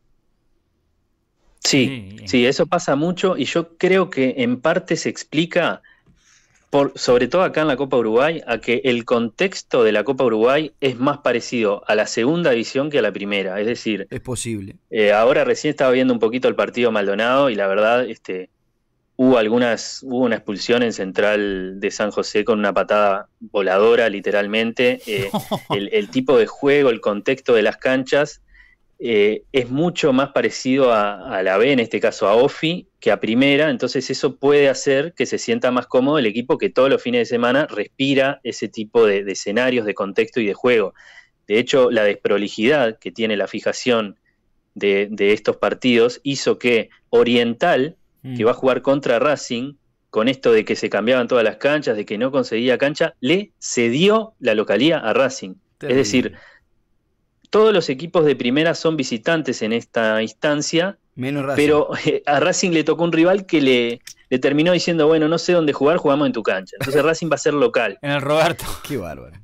Sí, sí, eso pasa mucho y yo creo que en parte se explica sobre todo acá en la Copa Uruguay, a que el contexto de la Copa Uruguay es más parecido a la segunda edición que a la primera. Es decir, es posible. Eh, ahora recién estaba viendo un poquito el partido Maldonado y la verdad, este, hubo algunas, hubo una expulsión en Central de San José con una patada voladora, literalmente. Eh, el tipo de juego, el contexto de las canchas eh, es mucho más parecido a, la B, en este caso a Ofi, que a primera, entonces eso puede hacer que se sienta más cómodo el equipo que todos los fines de semana respira ese tipo de, escenarios, de contexto y de juego. De hecho, la desprolijidad que tiene la fijación de, estos partidos hizo que Oriental, mm. que va a jugar contra Racing, con esto de que se cambiaban todas las canchas, de que no conseguía cancha, le cedió la localía a Racing. Es decir, todos los equipos de primera son visitantes en esta instancia. Menos Pero eh, a Racing le tocó un rival que le, terminó diciendo, bueno, no sé dónde jugar, jugamos en tu cancha. Entonces Racing va a ser local. En el Roberto. Qué bárbaro.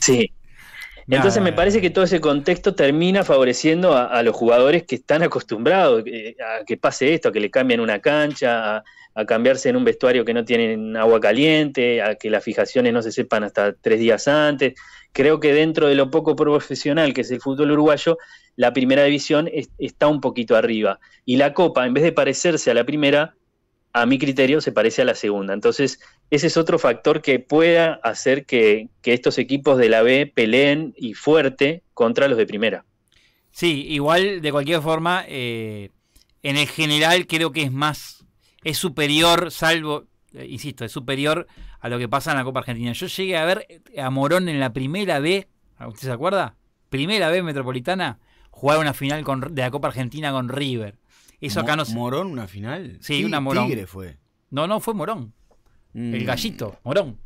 sí. Entonces me parece que todo ese contexto termina favoreciendo a, a los jugadores que están acostumbrados eh, a que pase esto, a que le cambien una cancha, a, a cambiarse en un vestuario que no tienen agua caliente, a que las fijaciones no se sepan hasta tres días antes. Creo que dentro de lo poco profesional que es el fútbol uruguayo, la primera división está un poquito arriba. Y la Copa, en vez de parecerse a la primera, a mi criterio se parece a la segunda. Entonces, ese es otro factor que pueda hacer que, estos equipos de la B peleen y fuerte contra los de primera. Sí, igual, de cualquier forma, eh, en el general creo que es más es superior, salvo, eh, insisto, es superior a lo que pasa en la Copa Argentina. Yo llegué a ver eh, a Morón en la primera B, ¿usted se acuerda? Primera B metropolitana, jugar una final con, de la Copa Argentina con River. Eso acá no ¿Morón una final? Sí, una Morón. Tigre fue. No, no, fue Morón. El mm. gallito, Morón.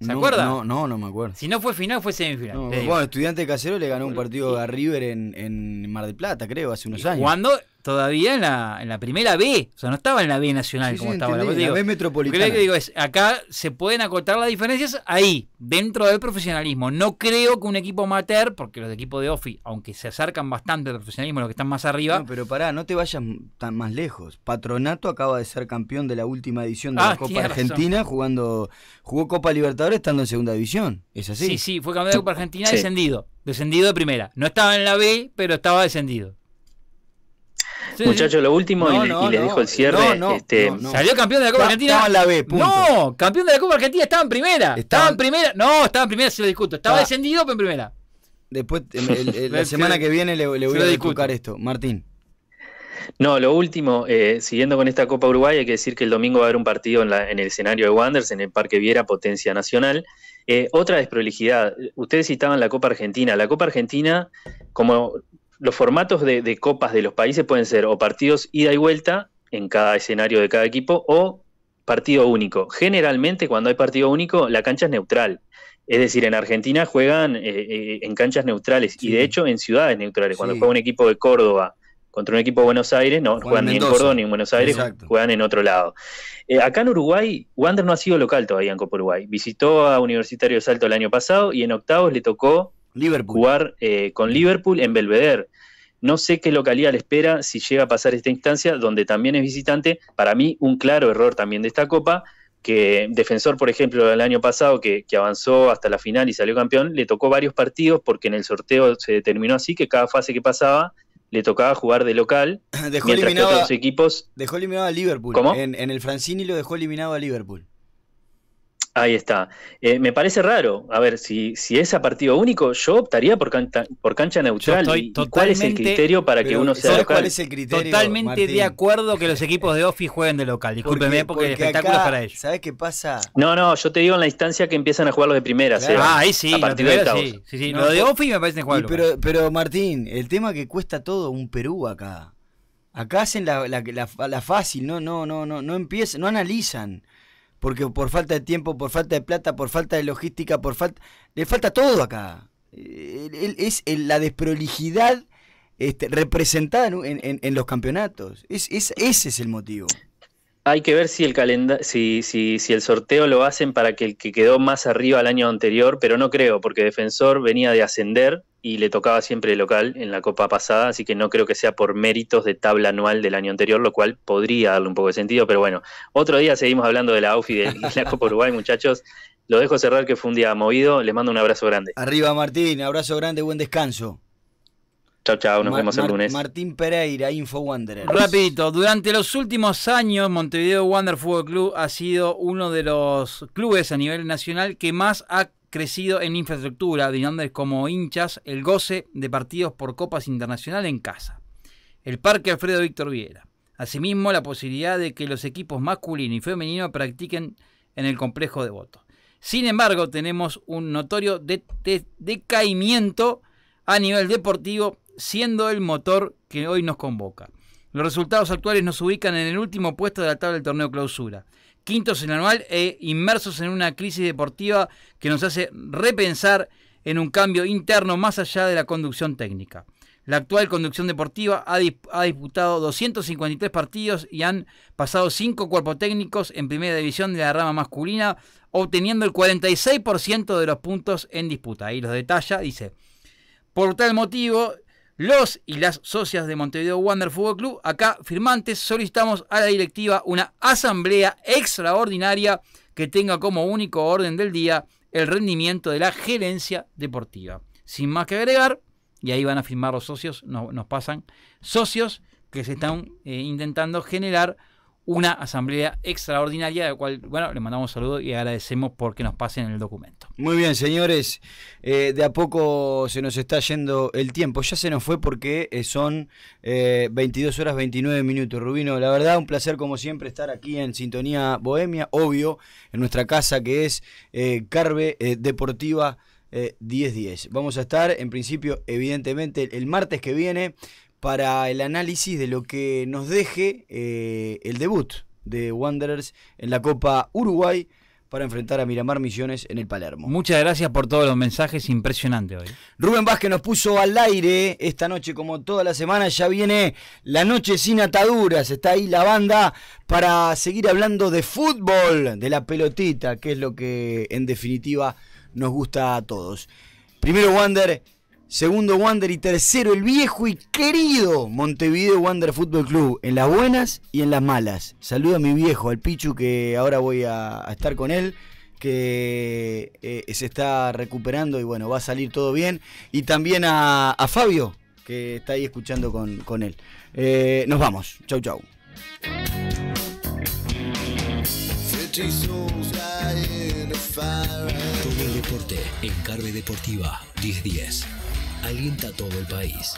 ¿Se acuerda? No, no, no me acuerdo. Si no fue final, fue semifinal. bueno, Estudiante Casero le ganó un partido a River en, Mar del Plata, creo, hace unos años. Cuando todavía en la, en la primera B, o sea, no estaba en la B nacional como estaba la, B metropolitana. Creo que digo es, acá se pueden acotar las diferencias ahí, dentro del profesionalismo. No creo que un equipo mater porque los equipos de OFI, aunque se acercan bastante al profesionalismo, los que están más arriba. No, pero pará, no te vayas tan más lejos. Patronato acaba de ser campeón de la última edición de la ah, Copa Argentina, jugando jugó Copa Libertadores estando en segunda división. ¿Es así? Sí, sí, fue campeón de Copa Argentina descendido. Descendido de primera. No estaba en la B, pero estaba descendido. Muchachos, lo último y, les dejo el cierre. Este, Salió campeón de la Copa Argentina. No, campeón de la Copa Argentina estaba en primera. Estaba, en primera. No, estaba en primera, se lo discuto. Estaba, descendido, pero en primera. Después, la semana que viene le, voy a discutir esto. Martín. No, lo último, eh, siguiendo con esta Copa Uruguay, hay que decir que el domingo va a haber un partido en, el escenario de Wanders, en el Parque Viera, Potencia Nacional. Eh, otra desprolijidad, ustedes citaban la Copa Argentina. La Copa Argentina, como los formatos de, copas de los países pueden ser o partidos ida y vuelta en cada escenario de cada equipo o partido único. Generalmente cuando hay partido único la cancha es neutral. Es decir, en Argentina juegan eh, eh, en canchas neutrales y de hecho en ciudades neutrales. Cuando juega un equipo de Córdoba contra un equipo de Buenos Aires, no juegan, ni en Córdoba ni en Buenos Aires, juegan en otro lado. Eh, acá en Uruguay, Wander no ha sido local todavía en Copa Uruguay. Visitó a Universitario Salto el año pasado y en octavos le tocó Liverpool. jugar eh, con Liverpool en Belvedere. No sé qué localidad le espera si llega a pasar esta instancia, donde también es visitante. Para mí, un claro error también de esta Copa, que Defensor, por ejemplo, del año pasado, que, avanzó hasta la final y salió campeón, le tocó varios partidos porque en el sorteo se determinó así que cada fase que pasaba le tocaba jugar de local. Dejó mientras equipos... Dejó eliminado a Liverpool. ¿Cómo? En, en el Francini lo dejó eliminado a Liverpool. Ahí está. Eh, me parece raro. A ver, si, si es a partido único, yo optaría por, cancha, por cancha neutral. ¿Y ¿Cuál es el criterio para que uno sea local? Cuál es el criterio, totalmente de acuerdo que los equipos de Office jueguen de local. disculpeme porque, el espectáculo para ellos. ¿Sabes qué pasa? No, no, yo te digo en la instancia que empiezan a jugar los de primera. Ah, ahí sí. A partir de sí, de me parece jugar. Pero, Martín, el tema que cuesta todo un Perú acá. Acá hacen la, la, fácil, no, no, no, no, no empiezan, no analizan porque por falta de tiempo, por falta de plata, por falta de logística, por falta... Le falta todo acá. Es la desprolijidad este, representada en, los campeonatos. Es, ese es el motivo. Hay que ver si el si, si el sorteo lo hacen para que el que quedó más arriba el año anterior, pero no creo, porque Defensor venía de ascender y le tocaba siempre el local en la Copa pasada, así que no creo que sea por méritos de tabla anual del año anterior, lo cual podría darle un poco de sentido, pero bueno, otro día seguimos hablando de la AUFI de la Copa Uruguay, muchachos. Lo dejo cerrar que fue un día movido, les mando un abrazo grande. Arriba Martín, abrazo grande, buen descanso. Chao, chao, nos vemos el lunes. Martín Pereira, Info Wanderer. Rapidito, durante los últimos años, Montevideo Wander Fútbol Club ha sido uno de los clubes a nivel nacional que más ha crecido en infraestructura, brindándoles como hinchas el goce de partidos por copas internacional en casa. El Parque Alfredo Víctor Viera. Asimismo, la posibilidad de que los equipos masculino y femenino practiquen en el complejo de votos. Sin embargo, tenemos un notorio de decaimiento a nivel deportivo, siendo el motor que hoy nos convoca. Los resultados actuales nos ubican en el último puesto de la tabla del torneo clausura quintos en el anual e inmersos en una crisis deportiva que nos hace repensar en un cambio interno más allá de la conducción técnica. La actual conducción deportiva ha, disputado 253 partidos y han pasado cinco cuerpos técnicos en primera división de la rama masculina, obteniendo el 46% de los puntos en disputa. Ahí los detalla, dice. Por tal motivo, los y las socias de Montevideo Wonder Fútbol Club, acá firmantes, solicitamos a la directiva una asamblea extraordinaria que tenga como único orden del día el rendimiento de la gerencia deportiva. Sin más que agregar, y ahí van a firmar los socios, nos pasan socios que se están eh, intentando generar una asamblea extraordinaria, de la cual, bueno, le mandamos saludos y agradecemos porque nos pasen el documento. Muy bien, señores, eh, de a poco se nos está yendo el tiempo, ya se nos fue porque eh, son 22 eh, horas 29 minutos, Rubino, la verdad un placer como siempre estar aquí en Sintonía Bohemia, obvio, en nuestra casa que es Carve Deportiva. 1010. Vamos a estar, en principio, evidentemente, el martes que viene para el análisis de lo que nos deje eh, el debut de Wanderers en la Copa Uruguay para enfrentar a Miramar Misiones en el Palermo. Muchas gracias por todos los mensajes, impresionante hoy. Rubén Vázquez nos puso al aire esta noche, como toda la semana, ya viene la noche sin ataduras, está ahí la banda para seguir hablando de fútbol, de la pelotita, que es lo que en definitiva nos gusta a todos. Primero Wander Segundo Wander y tercero el viejo y querido Montevideo Wander Fútbol Club. En las buenas y en las malas. Saludo a mi viejo, al Pichu, que ahora voy a, estar con él que eh, se está recuperando y bueno, va a salir todo bien. Y también a, Fabio, que está ahí escuchando con, él. Eh, nos vamos. Chau, chau alienta a todo el país.